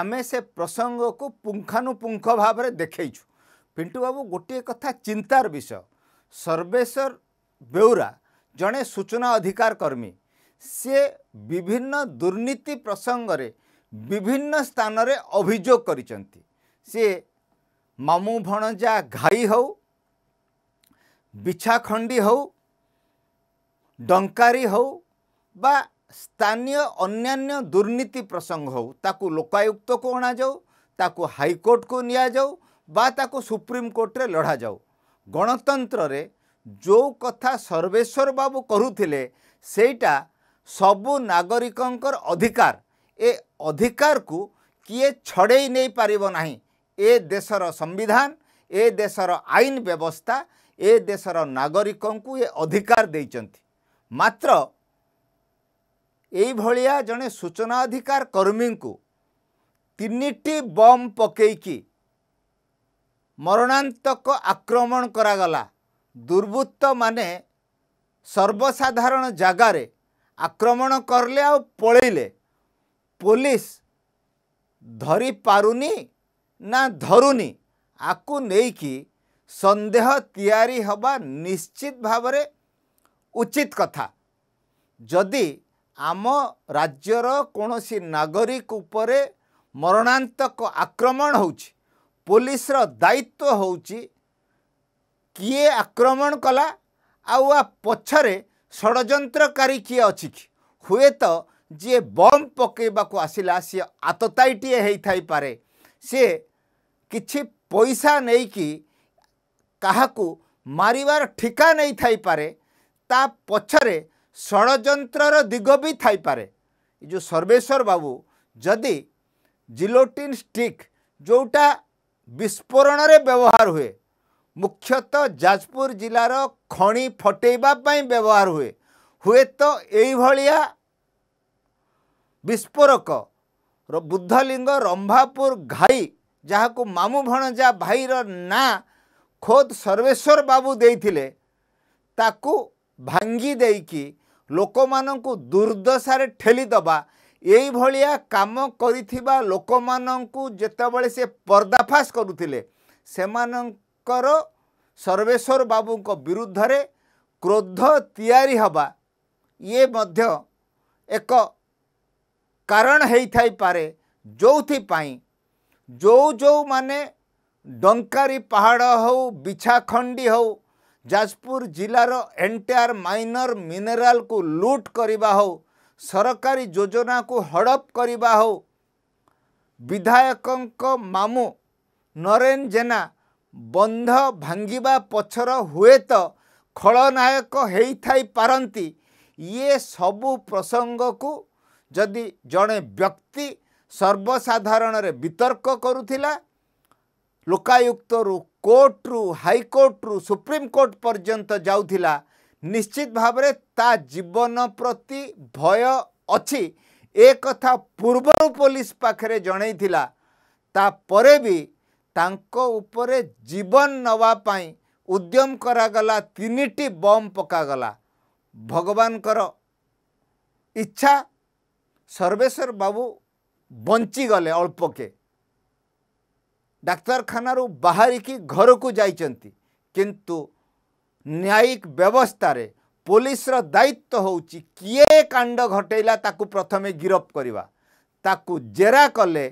A: ଆମେ ସେ ପ୍ରସଙ୍ଗକୁ ପୁଙ୍ଖାନୁପୁଙ୍ଖ ଭାବରେ ଦେଖେଇଛୁ ପିଣ୍ଟୁ ବାବୁ ଗୋଟିଏ କଥା ଚିନ୍ତାର ବିଷୟ ସର୍ବେଶ୍ୱର ବେଉରା ଜଣେ ସୂଚନା ଅଧିକାର କର୍ମୀ ସିଏ ବିଭିନ୍ନ ଦୁର୍ନୀତି ପ୍ରସଙ୍ଗରେ ବିଭିନ୍ନ ସ୍ଥାନରେ ଅଭିଯୋଗ କରିଛନ୍ତି ସିଏ ମାମୁ ଭଣଜା ଘାଇ ହଉ ବିଛାଖଣ୍ଡି ହଉ ଡଙ୍କାରୀ ହଉ ବା ସ୍ଥାନୀୟ ଅନ୍ୟାନ୍ୟ ଦୁର୍ନୀତି ପ୍ରସଙ୍ଗ ହଉ ତାକୁ ଲୋକାୟୁକ୍ତକୁ ଅଣାଯାଉ ତାକୁ ହାଇକୋର୍ଟକୁ ନିଆଯାଉ ବା ତାକୁ ସୁପ୍ରିମକୋର୍ଟରେ ଲଢ଼ାଯାଉ ଗଣତନ୍ତ୍ରରେ ଯେଉଁ କଥା ସର୍ବେଶ୍ୱର ବାବୁ କରୁଥିଲେ ସେଇଟା ସବୁ ନାଗରିକଙ୍କର ଅଧିକାର ଏ ଅଧିକାରକୁ କିଏ ଛଡ଼େଇ ନେଇପାରିବ ନାହିଁ ଏ ଦେଶର ସମ୍ବିଧାନ ଏ ଦେଶର ଆଇନ ବ୍ୟବସ୍ଥା ଏ ଦେଶର ନାଗରିକଙ୍କୁ ଏ ଅଧିକାର ଦେଇଛନ୍ତି ମାତ୍ର ଏଇଭଳିଆ ଜଣେ ସୂଚନା ଅଧିକାର କର୍ମୀଙ୍କୁ ତିନିଟି ବମ୍ ପକେଇକି ମରଣାନ୍ତକ ଆକ୍ରମଣ କରାଗଲା ଦୁର୍ବୃତ୍ତମାନେ ସର୍ବସାଧାରଣ ଜାଗାରେ ଆକ୍ରମଣ କରିଲେ ଆଉ ପଳେଇଲେ ପୋଲିସ ଧରିପାରୁନି ନା ଧରୁନି ଆକୁ ନେଇକି ସନ୍ଦେହ ତିଆରି ହେବା ନିଶ୍ଚିତ ଭାବରେ ଉଚିତ କଥା ଯଦି ଆମ ରାଜ୍ୟର କୌଣସି ନାଗରିକ ଉପରେ ମରଣାନ୍ତକ ଆକ୍ରମଣ ହେଉଛି ପୋଲିସର ଦାୟିତ୍ୱ ହେଉଛି କିଏ ଆକ୍ରମଣ କଲା ଆଉ ଆ ପଛରେ ଷଡ଼ଯନ୍ତ୍ରକାରୀ କିଏ ଅଛି କି ହୁଏତ ଯିଏ ବମ୍ ପକାଇବାକୁ ଆସିଲା ସିଏ ଆତତାୟୀଟିଏ ହେଇଥାଇପାରେ ସିଏ କିଛି ପଇସା ନେଇକି କାହାକୁ ମାରିବାର ଠିକା ନେଇଥାଇପାରେ ତା ପଛରେ ଷଡ଼ଯନ୍ତ୍ରର ଦିଗ ବି ଥାଇପାରେ ଏ ଯେଉଁ ସର୍ବେଶ୍ୱର ବାବୁ ଯଦି ଜିଲୋଟିନ୍ ଷ୍ଟିକ୍ ଯେଉଁଟା ବିସ୍ଫୋରଣରେ ବ୍ୟବହାର ହୁଏ ମୁଖ୍ୟତଃ ଯାଜପୁର ଜିଲ୍ଲାର ଖଣି ଫଟେଇବା ପାଇଁ ବ୍ୟବହାର ହୁଏ ହୁଏତ ଏଇଭଳିଆ ବିସ୍ଫୋରକ ବୁଦ୍ଧଲିଙ୍ଗ ରମ୍ଭାପୁର ଘାଇ ଯାହାକୁ ମାମୁଁ ଭଣଜା ଭାଇର ନାଁ ଖୋଦ୍ ସର୍ବେଶ୍ୱର ବାବୁ ଦେଇଥିଲେ ତାକୁ ଭାଙ୍ଗି ଦେଇକି ଲୋକମାନଙ୍କୁ ଦୁର୍ଦ୍ଦଶାରେ ଠେଲିଦେବା ଏଇଭଳିଆ କାମ କରିଥିବା ଲୋକମାନଙ୍କୁ ଯେତେବେଳେ ସେ ପର୍ଦ୍ଦାଫାସ୍ କରୁଥିଲେ ସେମାନଙ୍କର ସର୍ବେଶ୍ୱର ବାବୁଙ୍କ ବିରୁଦ୍ଧରେ କ୍ରୋଧ ତିଆରି ହେବା ଇଏ ମଧ୍ୟ ଏକ କାରଣ ହେଇଥାଇପାରେ ଯେଉଁଥିପାଇଁ ଯେଉଁ ଯେଉଁ ମାନେ ଡଙ୍କାରୀ ପାହାଡ଼ ହଉ ବିଛାଖଣ୍ଡି ହଉ ଯାଜପୁର ଜିଲ୍ଲାର ଏନ୍ଟାୟାର୍ ମାଇନର ମିନେରାଲକୁ ଲୁଟ୍ କରିବା ହଉ ସରକାରୀ ଯୋଜନାକୁ ହଡ଼ପ କରିବା ହଉ ବିଧାୟକଙ୍କ ମାମୁଁ ନରେନ ଜେନା ବନ୍ଧ ଭାଙ୍ଗିବା ପଛର ହୁଏତ ଖଳନାୟକ ହେଇଥାଇପାରନ୍ତି ଇଏ ସବୁ ପ୍ରସଙ୍ଗକୁ ଯଦି ଜଣେ ବ୍ୟକ୍ତି ସର୍ବସାଧାରଣରେ ବିତର୍କ କରୁଥିଲା ଲୋକାୟୁକ୍ତରୁ କୋର୍ଟରୁ ହାଇକୋର୍ଟରୁ ସୁପ୍ରିମକୋର୍ଟ ପର୍ଯ୍ୟନ୍ତ ଯାଉଥିଲା ନିଶ୍ଚିତ ଭାବରେ ତା ଜୀବନ ପ୍ରତି ଭୟ ଅଛି ଏ କଥା ପୂର୍ବରୁ ପୋଲିସ ପାଖରେ ଜଣାଇଥିଲା ତାପରେ ବି ତାଙ୍କ ଉପରେ ଜୀବନ ନେବା ପାଇଁ ଉଦ୍ୟମ କରାଗଲା ତିନିଟି ବମ୍ ପକାଗଲା ଭଗବାନଙ୍କର ଇଚ୍ଛା ସର୍ବେଶ୍ୱର ବାବୁ ବଞ୍ଚିଗଲେ ଅଳ୍ପକେ ଡାକ୍ତରଖାନାରୁ ବାହାରିକି ଘରକୁ ଯାଇଛନ୍ତି କିନ୍ତୁ ନ୍ୟାୟିକ ବ୍ୟବସ୍ଥାରେ ପୋଲିସର ଦାୟିତ୍ୱ ହେଉଛି କିଏ କାଣ୍ଡ ଘଟେଇଲା ତାକୁ ପ୍ରଥମେ ଗିରଫ କରିବା ତାକୁ ଜେରା କଲେ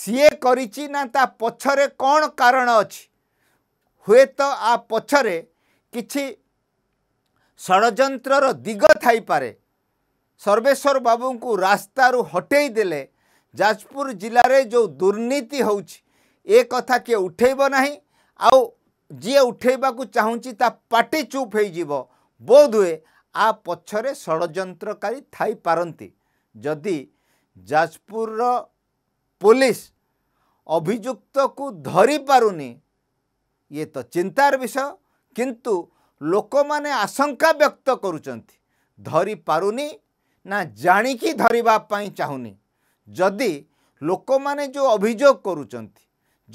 A: ସିଏ କରିଛି ନା ତା ପଛରେ କ'ଣ କାରଣ ଅଛି ହୁଏତ ଆ ପଛରେ କିଛି ଷଡ଼ଯନ୍ତ୍ରର ଦିଗ ଥାଇପାରେ ସର୍ବେଶ୍ୱର ବାବୁଙ୍କୁ ରାସ୍ତାରୁ ହଟେଇ ଦେଲେ ଯାଜପୁର ଜିଲ୍ଲାରେ ଯେଉଁ ଦୁର୍ନୀତି ହେଉଛି ଏ କଥା କିଏ ଉଠେଇବ ନାହିଁ ଆଉ ଯିଏ ଉଠେଇବାକୁ ଚାହୁଁଛି ତା ପାଟି ଚୁପ୍ ହେଇଯିବ ବୋଧ ହୁଏ ଆ ପଛରେ ଷଡ଼ଯନ୍ତ୍ରକାରୀ ଥାଇପାରନ୍ତି ଯଦି ଯାଜପୁରର ପୋଲିସ ଅଭିଯୁକ୍ତକୁ ଧରିପାରୁନି ଇଏ ତ ଚିନ୍ତାର ବିଷୟ କିନ୍ତୁ ଲୋକମାନେ ଆଶଙ୍କା ବ୍ୟକ୍ତ କରୁଛନ୍ତି ଧରିପାରୁନି ନା ଜାଣିକି ଧରିବା ପାଇଁ ଚାହୁଁନି ଯଦି ଲୋକମାନେ ଯେଉଁ ଅଭିଯୋଗ କରୁଛନ୍ତି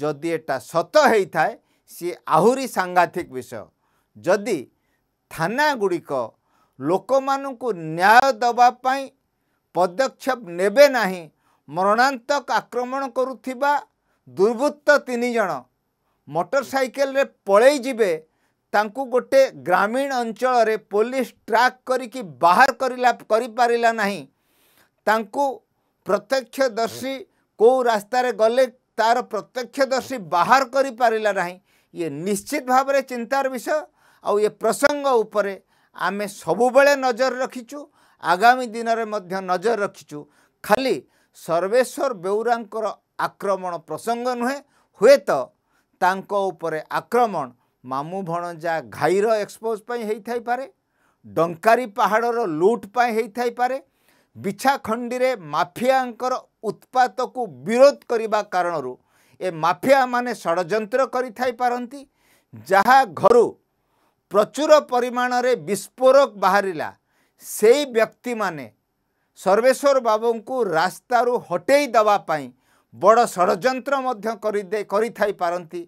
A: ଯଦି ଏଟା ସତ ହେଇଥାଏ ସିଏ ଆହୁରି ସାଂଘାତିକ ବିଷୟ ଯଦି ଥାନାଗୁଡ଼ିକ ଲୋକମାନଙ୍କୁ ନ୍ୟାୟ ଦେବା ପାଇଁ ପଦକ୍ଷେପ ନେବେ ନାହିଁ ମରଣାନ୍ତକ ଆକ୍ରମଣ କରୁଥିବା ଦୁର୍ବୃତ୍ତ ତିନି ଜଣ ମୋଟର ସାଇକେଲରେ ପଳେଇ ତାଙ୍କୁ ଗୋଟେ ଗ୍ରାମୀଣ ଅଞ୍ଚଳରେ ପୋଲିସ ଟ୍ରାକ୍ କରିକି ବାହାର କରିଲା କରିପାରିଲା ନାହିଁ ତାଙ୍କୁ ପ୍ରତ୍ୟକ୍ଷଦର୍ଶୀ କେଉଁ ରାସ୍ତାରେ ଗଲେ ତା'ର ପ୍ରତ୍ୟକ୍ଷଦର୍ଶୀ ବାହାର କରିପାରିଲା ନାହିଁ ଇଏ ନିଶ୍ଚିତ ଭାବରେ ଚିନ୍ତାର ବିଷୟ ଆଉ ଏ ପ୍ରସଙ୍ଗ ଉପରେ ଆମେ ସବୁବେଳେ ନଜର ରଖିଛୁ ଆଗାମୀ ଦିନରେ ମଧ୍ୟ ନଜର ରଖିଛୁ ଖାଲି ସର୍ବେଶ୍ୱର ବେଉରାଙ୍କର ଆକ୍ରମଣ ପ୍ରସଙ୍ଗ ନୁହେଁ ହୁଏତ ତାଙ୍କ ଉପରେ ଆକ୍ରମଣ ମାମୁ ଭଣଜା ଘାଇର ଏକ୍ସପୋଜ୍ ପାଇଁ ହେଇଥାଇପାରେ ଡଙ୍କାରୀ ପାହାଡ଼ର ଲୁଟ୍ ପାଇଁ ହେଇଥାଇପାରେ ବିଛାଖଣ୍ଡିରେ ମାଫିଆଙ୍କର ଉତ୍ପାତକୁ ବିରୋଧ କରିବା କାରଣରୁ ଏ ମାଫିଆମାନେ ଷଡ଼ଯନ୍ତ୍ର କରିଥାଇପାରନ୍ତି ଯାହା ଘରୁ ପ୍ରଚୁର ପରିମାଣରେ ବିସ୍ଫୋରକ ବାହାରିଲା ସେଇ ବ୍ୟକ୍ତିମାନେ ସର୍ବେଶ୍ୱର ବାବୁଙ୍କୁ ରାସ୍ତାରୁ ହଟେଇ ଦେବା ପାଇଁ ବଡ଼ ଷଡ଼ଯନ୍ତ୍ର ମଧ୍ୟ କରିଥାଇପାରନ୍ତି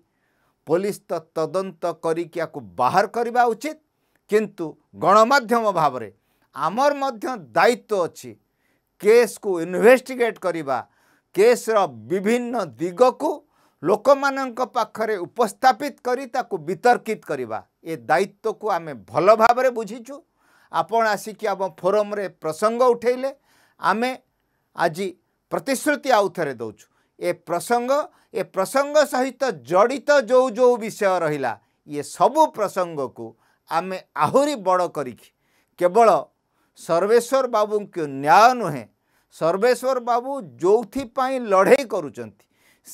A: ପୋଲିସ ତ ତଦନ୍ତ କରିକି ଆକୁ ବାହାର କରିବା ଉଚିତ କିନ୍ତୁ ଗଣମାଧ୍ୟମ ଭାବରେ ଆମର ମଧ୍ୟ ଦାୟିତ୍ୱ ଅଛି କେସ୍କୁ ଇନଭେଷ୍ଟିଗେଟ୍ କରିବା କେସ୍ର ବିଭିନ୍ନ ଦିଗକୁ ଲୋକମାନଙ୍କ ପାଖରେ ଉପସ୍ଥାପିତ କରି ତାକୁ ବିତର୍କିତ କରିବା ଏ ଦାୟିତ୍ୱକୁ ଆମେ ଭଲ ଭାବରେ ବୁଝିଛୁ ଆପଣ ଆସିକି ଆମ ଫୋରମ୍ରେ ପ୍ରସଙ୍ଗ ଉଠାଇଲେ ଆମେ ଆଜି ପ୍ରତିଶ୍ରୁତି ଆଉ ଥରେ ଦେଉଛୁ ଏ ପ୍ରସଙ୍ଗ ए प्रसंग सहित जड़ित जो जो विषय रहिला ये सबु प्रसंग को आम आहरी बड़ केवल सर्वेश्वर बाबू को न्याय नुहे सर्वेश्वर बाबू जो लड़े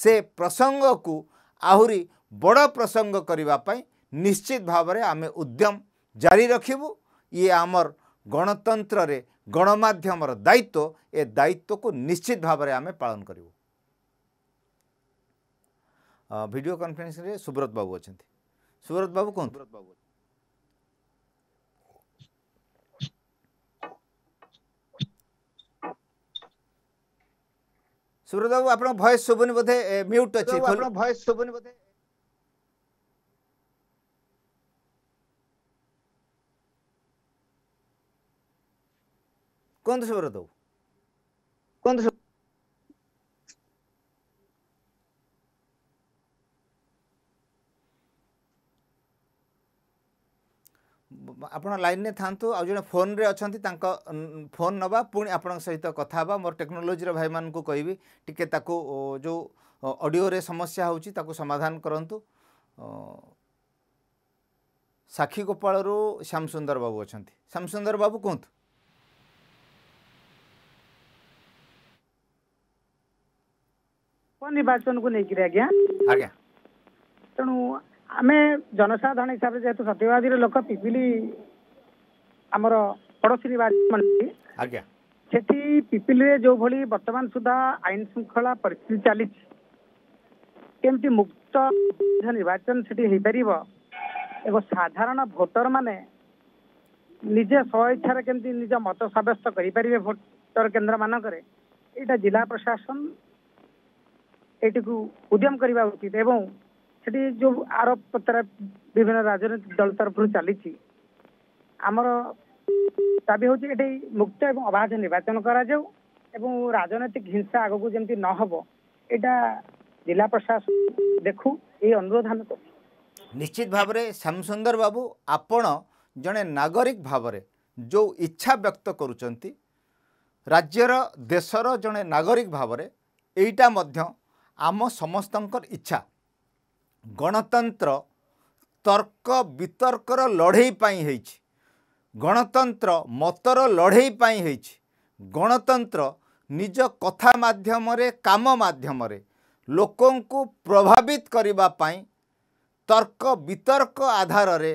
A: से प्रसंग को आहरी बड़ प्रसंग करने निश्चित भाव आम उद्यम जारी रखु ये आमर गणतंत्र गणमाध्यम दायित्व ए दायित्व को निश्चित भाव आम पालन करूँ वीडियो कॉन्फ्रेंसिंग रे सुब्रत बाबू अछंती सुब्रत बाबू कोन सुब्रत बाबू सुब्रत बाबू आपन वॉइस सुबुनि बथे म्यूट अछि आपन वॉइस सुबुनि बथे सुब्रत बाबू कोन सुब्रत ଆପଣ ଲାଇନ୍ରେ ଥାଆନ୍ତୁ ଆଉ ଜଣେ ଫୋନ୍ରେ ଅଛନ୍ତି ତାଙ୍କ ଫୋନ୍ ନେବା ପୁଣି ଆପଣଙ୍କ ସହିତ କଥା ହେବା ମୋର ଟେକ୍ନୋଲୋଜିର ଭାଇମାନଙ୍କୁ କହିବି ଟିକେ ତାକୁ ଯେଉଁ ଅଡ଼ିଓରେ ସମସ୍ୟା ହେଉଛି ତାକୁ ସମାଧାନ କରନ୍ତୁ ସାକ୍ଷୀ ଗୋପାଳରୁ ଶ୍ୟାମସୁନ୍ଦର ବାବୁ ଅଛନ୍ତି ଶ୍ୟାମସୁନ୍ଦର ବାବୁ କୁହନ୍ତୁ ନିର୍ବାଚନକୁ ନେଇକିରି ଆଜ୍ଞା ଆଜ୍ଞା
F: ତେଣୁ ଆମେ ଜନସାଧାରଣ ହିସାବରେ ଯେହେତୁ ସତ୍ୟବାଦୀର ଲୋକ ପିପିଲି ଆମର ପଡ଼ୋଶୀ ମନ୍ତ୍ରୀ ଆଜ୍ଞା ସେଠି ପିପିଲିରେ ଯେଉଁଭଳି ବର୍ତ୍ତମାନ ସୁଦ୍ଧା ଆଇନ ଶୃଙ୍ଖଳା ପରିସ୍ଥିତି ଚାଲିଛି କେମିତି ମୁକ୍ତ ନିର୍ବାଚନ ସେଠି ହେଇପାରିବ ଏବଂ ସାଧାରଣ ଭୋଟର ମାନେ ନିଜେ ସ୍ୱଇଚ୍ଛାରେ କେମିତି ନିଜ ମତ ସାବ୍ୟସ୍ତ କରିପାରିବେ ଭୋଟର କେନ୍ଦ୍ରମାନଙ୍କରେ ଏଇଟା ଜିଲ୍ଲା ପ୍ରଶାସନ ଏଇଟିକୁ ଉଦ୍ୟମ କରିବା ଉଚିତ ଏବଂ ସେଠି ଯୋଉ ଆରୋପ ପ୍ରତ୍ୟାରୋପ ବିଭିନ୍ନ ରାଜନୈତିକ ଦଳ ତରଫରୁ ଚାଲିଛି ଆମର ଦାବି ହେଉଛି ଏଠି ମୁକ୍ତ ଏବଂ ଅବାଧ ନିର୍ବାଚନ କରାଯାଉ ଏବଂ ରାଜନୈତିକ ହିଂସା ଆଗକୁ ଯେମିତି ନ ହେବ ଏଇଟା ଜିଲ୍ଲା ପ୍ରଶାସନ ଦେଖୁ ଏଇ ଅନୁରୋଧ ଆମେ କରୁଛୁ
A: ନିଶ୍ଚିତ ଭାବରେ ଶ୍ୟାମସୁନ୍ଦର ବାବୁ ଆପଣ ଜଣେ ନାଗରିକ ଭାବରେ ଯେଉଁ ଇଚ୍ଛା ବ୍ୟକ୍ତ କରୁଛନ୍ତି ରାଜ୍ୟର ଦେଶର ଜଣେ ନାଗରିକ ଭାବରେ ଏଇଟା ମଧ୍ୟ ଆମ ସମସ୍ତଙ୍କର ଇଚ୍ଛା ଗଣତନ୍ତ୍ର ତର୍କ ବିତର୍କର ଲଢ଼େଇ ପାଇଁ ହେଇଛି ଗଣତନ୍ତ୍ର ମତର ଲଢ଼େଇ ପାଇଁ ହେଇଛି ଗଣତନ୍ତ୍ର ନିଜ କଥା ମାଧ୍ୟମରେ କାମ ମାଧ୍ୟମରେ ଲୋକଙ୍କୁ ପ୍ରଭାବିତ କରିବା ପାଇଁ ତର୍କ ବିତର୍କ ଆଧାରରେ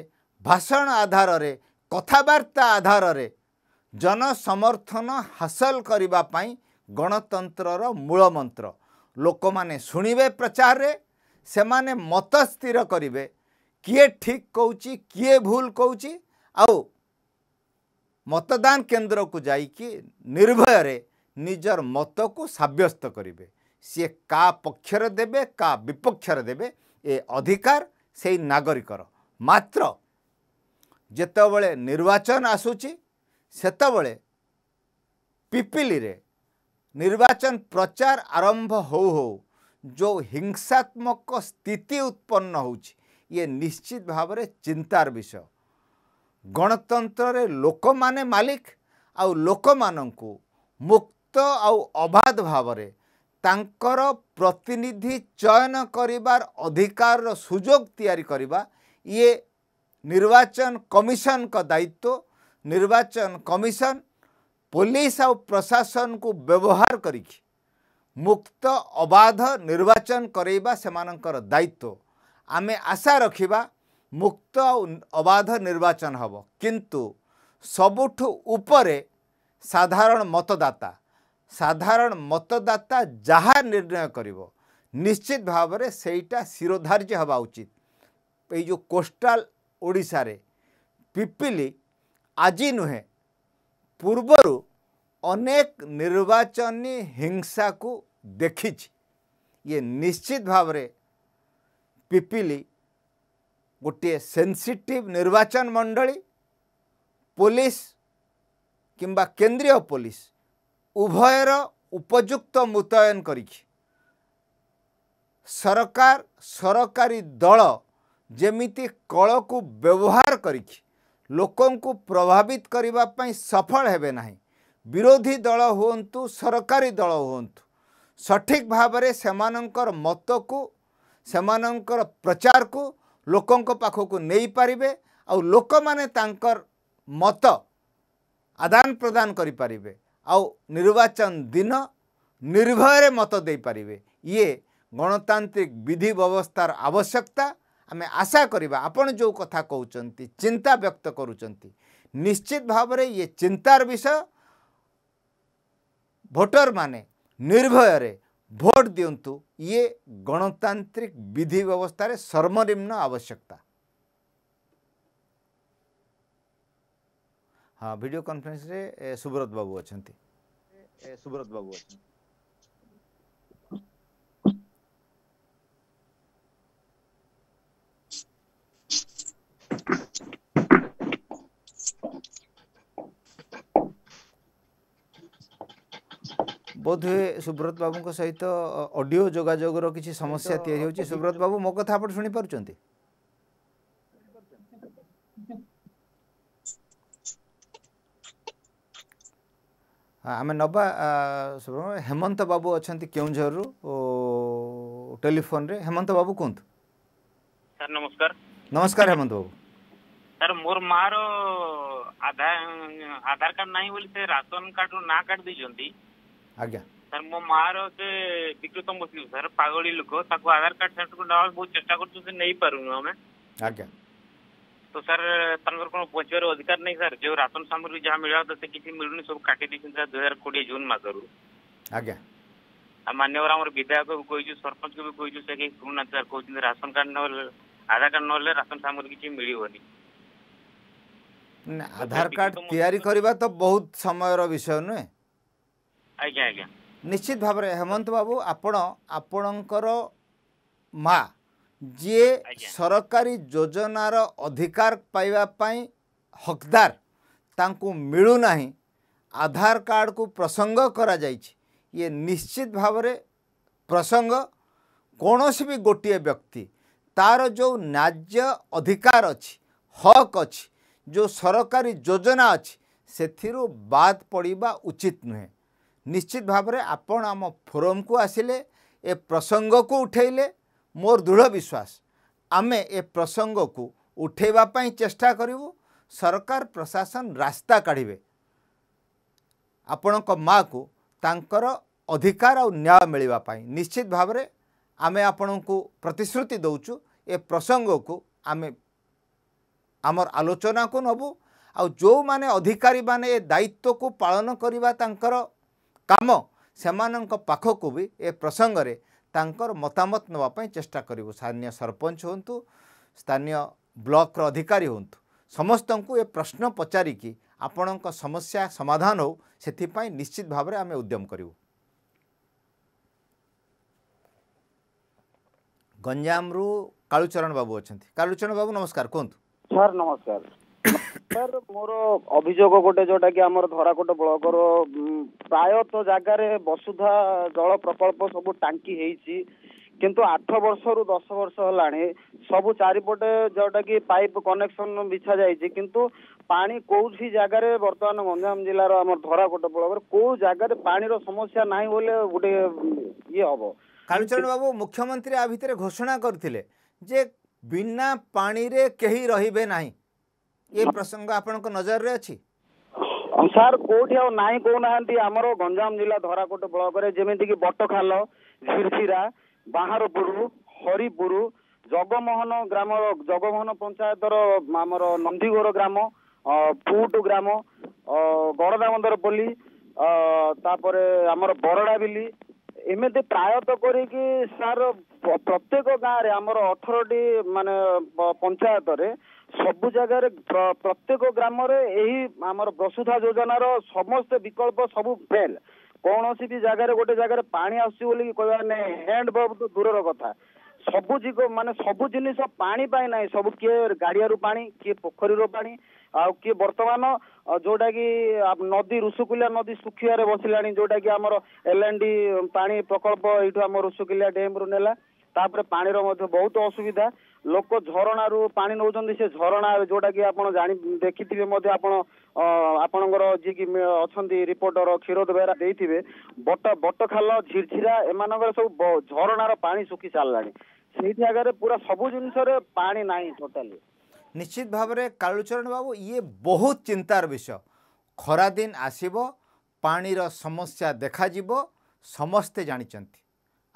A: ଭାଷଣ ଆଧାରରେ କଥାବାର୍ତ୍ତା ଆଧାରରେ ଜନସମର୍ଥନ ହାସଲ କରିବା ପାଇଁ ଗଣତନ୍ତ୍ରର ମୂଳମନ୍ତ୍ର ଲୋକମାନେ ଶୁଣିବେ ପ୍ରଚାରରେ ସେମାନେ ମତ ସ୍ଥିର କରିବେ କିଏ ଠିକ୍ କହୁଛି କିଏ ଭୁଲ କହୁଛି ଆଉ ମତଦାନ କେନ୍ଦ୍ରକୁ ଯାଇକି ନିର୍ଭୟରେ ନିଜର ମତକୁ ସାବ୍ୟସ୍ତ କରିବେ ସିଏ କା ପକ୍ଷରେ ଦେବେ କା ବିପକ୍ଷରେ ଦେବେ ଏ ଅଧିକାର ସେଇ ନାଗରିକର ମାତ୍ର ଯେତେବେଳେ ନିର୍ବାଚନ ଆସୁଛି ସେତେବେଳେ ପିପିଲିରେ ନିର୍ବାଚନ ପ୍ରଚାର ଆରମ୍ଭ ହଉ ହଉ ଯେଉଁ ହିଂସାତ୍ମକ ସ୍ଥିତି ଉତ୍ପନ୍ନ ହେଉଛି ଇଏ ନିଶ୍ଚିତ ଭାବରେ ଚିନ୍ତାର ବିଷୟ ଗଣତନ୍ତ୍ରରେ ଲୋକମାନେ ମାଲିକ ଆଉ ଲୋକମାନଙ୍କୁ ମୁକ୍ତ ଆଉ ଅବାଧ ଭାବରେ ତାଙ୍କର ପ୍ରତିନିଧି ଚୟନ କରିବାର ଅଧିକାରର ସୁଯୋଗ ତିଆରି କରିବା ଇଏ ନିର୍ବାଚନ କମିଶନଙ୍କ ଦାୟିତ୍ୱ ନିର୍ବାଚନ କମିଶନ ପୋଲିସ ଆଉ ପ୍ରଶାସନକୁ ବ୍ୟବହାର କରିକି ମୁକ୍ତ ଅବାଧ ନିର୍ବାଚନ କରାଇବା ସେମାନଙ୍କର ଦାୟିତ୍ୱ ଆମେ ଆଶା ରଖିବା ମୁକ୍ତ ଅବାଧ ନିର୍ବାଚନ ହେବ କିନ୍ତୁ ସବୁଠୁ ଉପରେ ସାଧାରଣ ମତଦାତା ସାଧାରଣ ମତଦାତା ଯାହା ନିର୍ଣ୍ଣୟ କରିବ ନିଶ୍ଚିତ ଭାବରେ ସେଇଟା ଶିରୋଧାର୍ଯ୍ୟ ହେବା ଉଚିତ ଏଇ ଯେଉଁ କୋଷ୍ଟାଲ ଓଡ଼ିଶାରେ ପିପିଲି ଆଜି ନୁହେଁ ପୂର୍ବରୁ ଅନେକ ନିର୍ବାଚନୀ ହିଂସାକୁ ଦେଖିଛି ଇଏ ନିଶ୍ଚିତ ଭାବରେ ପିପିଲି ଗୋଟିଏ ସେନ୍ସିଟିଭ୍ ନିର୍ବାଚନ ମଣ୍ଡଳୀ ପୋଲିସ କିମ୍ବା କେନ୍ଦ୍ରୀୟ ପୋଲିସ ଉଭୟର ଉପଯୁକ୍ତ ମୁତୟନ କରିଛି ସରକାର ସରକାରୀ ଦଳ ଯେମିତି କଳକୁ ବ୍ୟବହାର କରିକି ଲୋକଙ୍କୁ ପ୍ରଭାବିତ କରିବା ପାଇଁ ସଫଳ ହେବେ ନାହିଁ ବିରୋଧୀ ଦଳ ହୁଅନ୍ତୁ ସରକାରୀ ଦଳ ହୁଅନ୍ତୁ ସଠିକ୍ ଭାବରେ ସେମାନଙ୍କର ମତକୁ ସେମାନଙ୍କର ପ୍ରଚାରକୁ ଲୋକଙ୍କ ପାଖକୁ ନେଇପାରିବେ ଆଉ ଲୋକମାନେ ତାଙ୍କର ମତ ଆଦାନ ପ୍ରଦାନ କରିପାରିବେ ଆଉ ନିର୍ବାଚନ ଦିନ ନିର୍ଭୟରେ ମତ ଦେଇପାରିବେ ଇଏ ଗଣତାନ୍ତ୍ରିକ ବିଧି ବ୍ୟବସ୍ଥାର ଆବଶ୍ୟକତା ଆମେ ଆଶା କରିବା ଆପଣ ଯେଉଁ କଥା କହୁଛନ୍ତି ଚିନ୍ତା ବ୍ୟକ୍ତ କରୁଛନ୍ତି ନିଶ୍ଚିତ ଭାବରେ ଇଏ ଚିନ୍ତାର ବିଷୟ ଭୋଟରମାନେ ନିର୍ଭୟରେ ଭୋଟ ଦିଅନ୍ତୁ ଇଏ ଗଣତାନ୍ତ୍ରିକ ବିଧି ବ୍ୟବସ୍ଥାରେ ସର୍ବନିମ୍ନ ଆବଶ୍ୟକତା ହଁ ଭିଡ଼ିଓ କନଫରେନ୍ସରେ ସୁବ୍ରତ ବାବୁ ଅଛନ୍ତି ସୁବ୍ରତ ବାବୁ ଅଛନ୍ତି ବୋଧହୁଏ ସୁବ୍ରତ ବାବୁଙ୍କ ସହିତ ଅଡ଼ିଓ ଯୋଗାଯୋଗର କିଛି ସମସ୍ୟା ତିଆରି ହେଉଛି ସୁବ୍ରତ ବାବୁ ମୋ କଥା ଆପଣ ଶୁଣିପାରୁଛନ୍ତି ଆମେ ନବା ହେମନ୍ତ ବାବୁ ଅଛନ୍ତି କେଉଁଝରରୁ ଟେଲିଫୋନରେ ହେମନ୍ତ ବାବୁ କୁହନ୍ତୁ ନମସ୍କାର ନମସ୍କାର ହେମନ୍ତ ବାବୁ
D: ସାର୍ ମୋର ମାର ଆଧାର କାର୍ଡ ନାହିଁ ବୋଲି ସେ ରାସନ କାର୍ଡରୁ ନାଁ କାର୍ଡ ଦେଇଛନ୍ତି ଆଜ୍ଞା ସାର୍ ମୋ ମାଆର ସେ ବିକୃତ ମୁସଲିମ ସାର୍ ପାଗଳି ଲୋକ ତାକୁ ଆଧାର କାର୍ଡ ସେଣ୍ଟରକୁ ନେବାକୁ ବହୁତ ଚେଷ୍ଟା କରୁଛୁ ସେ ନେଇପାରୁନୁ ଆମେ ଆଜ୍ଞା ତ ସାର୍ ତାଙ୍କର କ'ଣ ପହଞ୍ଚିବାର ଅଧିକାର ନାହିଁ ସାର୍ ଯେଉଁ ରାସନ ସାମଗ୍ରୀ ଯାହା ମିଳିବା କଥା ସେ କିଛି ମିଳୁନି ସବୁ କାଟି ଦେଇଛନ୍ତି ସାର୍ ଦୁଇ ହଜାର କୋଡ଼ିଏ ଜୁନ୍ ମାସରୁ ଆଜ୍ଞା ଆଉ ମାନ୍ୟବର ଆମର ବିଧାୟକକୁ କହିଛୁ ସରପଞ୍ଚକୁ ବି କହିଛୁ ସେ କେହି ଶୁଣୁନାହାନ୍ତି ସାର୍ କହୁଛନ୍ତି ରାସନ କାର୍ଡ ନହେଲେ ଆଧାର କାର୍ଡ ନହେଲେ ରାସନ ସାମଗ୍ରୀ କିଛି ମିଳିବନି
A: ଆଧାର କାର୍ଡ ତିଆରି କରିବା ତ ବହୁତ ସମୟର ବିଷୟ ନୁହେଁ आज निश्चित भावना हेमन्त बाबु आपण आपणको मारकारीोजन अधिकार पाकदार त मिलु आधार कार्ड को कर्डको प्रसङ्ग ये निश्चित भावना प्रसङ्ग भी गोटिए व्यक्ति तार जो न्याय अधिकार हक जो सरकारी योजना अरे सथ बात पढिवा उचित नुहेँ ନିଶ୍ଚିତ ଭାବରେ ଆପଣ ଆମ ଫୋରମ୍କୁ ଆସିଲେ ଏ ପ୍ରସଙ୍ଗକୁ ଉଠାଇଲେ ମୋର ଦୃଢ଼ ବିଶ୍ୱାସ ଆମେ ଏ ପ୍ରସଙ୍ଗକୁ ଉଠାଇବା ପାଇଁ ଚେଷ୍ଟା କରିବୁ ସରକାର ପ୍ରଶାସନ ରାସ୍ତା କାଢ଼ିବେ ଆପଣଙ୍କ ମାଆକୁ ତାଙ୍କର ଅଧିକାର ଆଉ ନ୍ୟାୟ ମିଳିବା ପାଇଁ ନିଶ୍ଚିତ ଭାବରେ ଆମେ ଆପଣଙ୍କୁ ପ୍ରତିଶ୍ରୁତି ଦେଉଛୁ ଏ ପ୍ରସଙ୍ଗକୁ ଆମେ ଆମର ଆଲୋଚନାକୁ ନେବୁ ଆଉ ଯେଉଁମାନେ ଅଧିକାରୀମାନେ ଏ ଦାୟିତ୍ୱକୁ ପାଳନ କରିବା ତାଙ୍କର କାମ ସେମାନଙ୍କ ପାଖକୁ ବି ଏ ପ୍ରସଙ୍ଗରେ ତାଙ୍କର ମତାମତ ନେବା ପାଇଁ ଚେଷ୍ଟା କରିବୁ ସ୍ଥାନୀୟ ସରପଞ୍ଚ ହୁଅନ୍ତୁ ସ୍ଥାନୀୟ ବ୍ଲକର ଅଧିକାରୀ ହୁଅନ୍ତୁ ସମସ୍ତଙ୍କୁ ଏ ପ୍ରଶ୍ନ ପଚାରିକି ଆପଣଙ୍କ ସମସ୍ୟା ସମାଧାନ ହେଉ ସେଥିପାଇଁ ନିଶ୍ଚିତ ଭାବରେ ଆମେ ଉଦ୍ୟମ କରିବୁ ଗଞ୍ଜାମରୁ କାଳୁଚରଣ ବାବୁ ଅଛନ୍ତି କାଳୁଚରଣ ବାବୁ ନମସ୍କାର କୁହନ୍ତୁ ସାର୍
F: ସାର୍ ମୋର
A: ଅଭିଯୋଗ ଗୋଟେ ଯୋଉଟା କି ଆମର ଧରାକୋଟ ବ୍ଲକର
F: ପ୍ରାୟତଃ ଜାଗାରେ ବସୁଧା ଜଳ ପ୍ରକଳ୍ପ ସବୁ ଟାଙ୍କି ହେଇଛି କିନ୍ତୁ ଆଠ ବର୍ଷରୁ ଦଶ ବର୍ଷ ହେଲାଣି ସବୁ ଚାରିପଟେ ଯୋଉଟା କି ପାଇପ୍ କନେକ୍ସନ ବିଛା ଯାଇଛି କିନ୍ତୁ ପାଣି କୋଉଠି ଜାଗାରେ ବର୍ତ୍ତମାନ ଗଞ୍ଜାମ ଜିଲ୍ଲାର ଆମର ଧରାକୋଟ ବ୍ଲକରେ କୋଉ ଜାଗାରେ ପାଣିର ସମସ୍ୟା ନାହିଁ ବୋଲେ ଗୋଟେ ଇଏ ହବ
A: କାଳୁଚରଣ ବାବୁ ମୁଖ୍ୟମନ୍ତ୍ରୀ ଆ ଭିତରେ ଘୋଷଣା କରିଥିଲେ ଯେ ବିନା ପାଣିରେ କେହି ରହିବେ ନାହିଁ ଏ ପ୍ରସଙ୍ଗ ଆପଣଙ୍କ ନଜରରେ ଅଛି ସାର୍ କୋଉଠି ଆଉ ନାହିଁ କହୁନାହାନ୍ତି
F: ଆମର ଗଞ୍ଜାମ ଜିଲ୍ଲା ଧରାକୋଟ ବ୍ଲକରେ ଯେମିତିକି ବଟଖାଲ ଝିରଝିରା ବାହାରପୁର ହରିପୁର ଜଗମୋହନ ଗ୍ରାମ ଜଗମୋହନ ପଞ୍ଚାୟତର ଆମର ନନ୍ଦିଗୋର ଗ୍ରାମ ପୁଟ ଗ୍ରାମ ଗଡ଼ଦାମନ୍ଦର ପଲ୍ଲୀ ତାପରେ ଆମର ବରଡ଼ାବିଲି ଏମିତି ପ୍ରାୟତଃ କରିକି ସାର ପ୍ରତ୍ୟେକ ଗାଁରେ ଆମର ଅଠରଟି ମାନେ ପଞ୍ଚାୟତରେ ସବୁ ଜାଗାରେ ପ୍ରତ୍ୟେକ ଗ୍ରାମରେ ଏହି ଆମର ବସୁଧା ଯୋଜନାର ସମସ୍ତ ବିକଳ୍ପ ସବୁ ଫେଲ୍ କୌଣସି ବି ଜାଗାରେ ଗୋଟେ ଜାଗାରେ ପାଣି ଆସୁଛି ବୋଲି କହିବା ନାହିଁ ହ୍ୟାଣ୍ଡ ପମ୍ପ ତ ଦୂରର କଥା ସବୁ ମାନେ ସବୁ ଜିନିଷ ପାଣି ପାଇଁ ନାହିଁ ସବୁ କିଏ ଗାଡ଼ିଆରୁ ପାଣି କିଏ ପୋଖରୀରୁ ପାଣି ଆଉ କିଏ ବର୍ତ୍ତମାନ ଯୋଉଟା କି ନଦୀ ଋଷୁକୁଲିଆ ନଦୀ ଶୁଖିବାରେ ବସିଲାଣି ଯୋଉଟା କି ଆମର ଡି ପାଣି ପ୍ରକଳ୍ପ ଏଇଠୁ ଆମର ଋଷୁକୁଲିଆ ଡ୍ୟାମ୍ରୁ ନେଲା ତାପରେ ପାଣିର ମଧ୍ୟ ବହୁତ ଅସୁବିଧା ଲୋକ ଝରଣାରୁ ପାଣି ନଉଛନ୍ତି ସେ ଝରଣା ଯୋଉଟା କି ଆପଣ ଜାଣି ଦେଖିଥିବେ ମଧ୍ୟ ଆପଣ ଆପଣଙ୍କର ଯିଏ କି ଅଛନ୍ତି ରିପୋର୍ଟର କ୍ଷୀରୋଦ ବେହେରା ଦେଇଥିବେ ବଟ ବଟଖାଲ ଝିରଝିରା ଏମାନଙ୍କର ସବୁ ଝରଣାର ପାଣି ଶୁଖି ସାରିଲାଣି
A: ସେଇ ଜାଗାରେ ପୁରା ସବୁ ଜିନିଷରେ ପାଣି ନାହିଁ ଟୋଟାଲି ନିଶ୍ଚିତ ଭାବରେ କାଳୁଚରଣ ବାବୁ ଇଏ ବହୁତ ଚିନ୍ତାର ବିଷୟ ଖରାଦିନ ଆସିବ ପାଣିର ସମସ୍ୟା ଦେଖାଯିବ ସମସ୍ତେ ଜାଣିଛନ୍ତି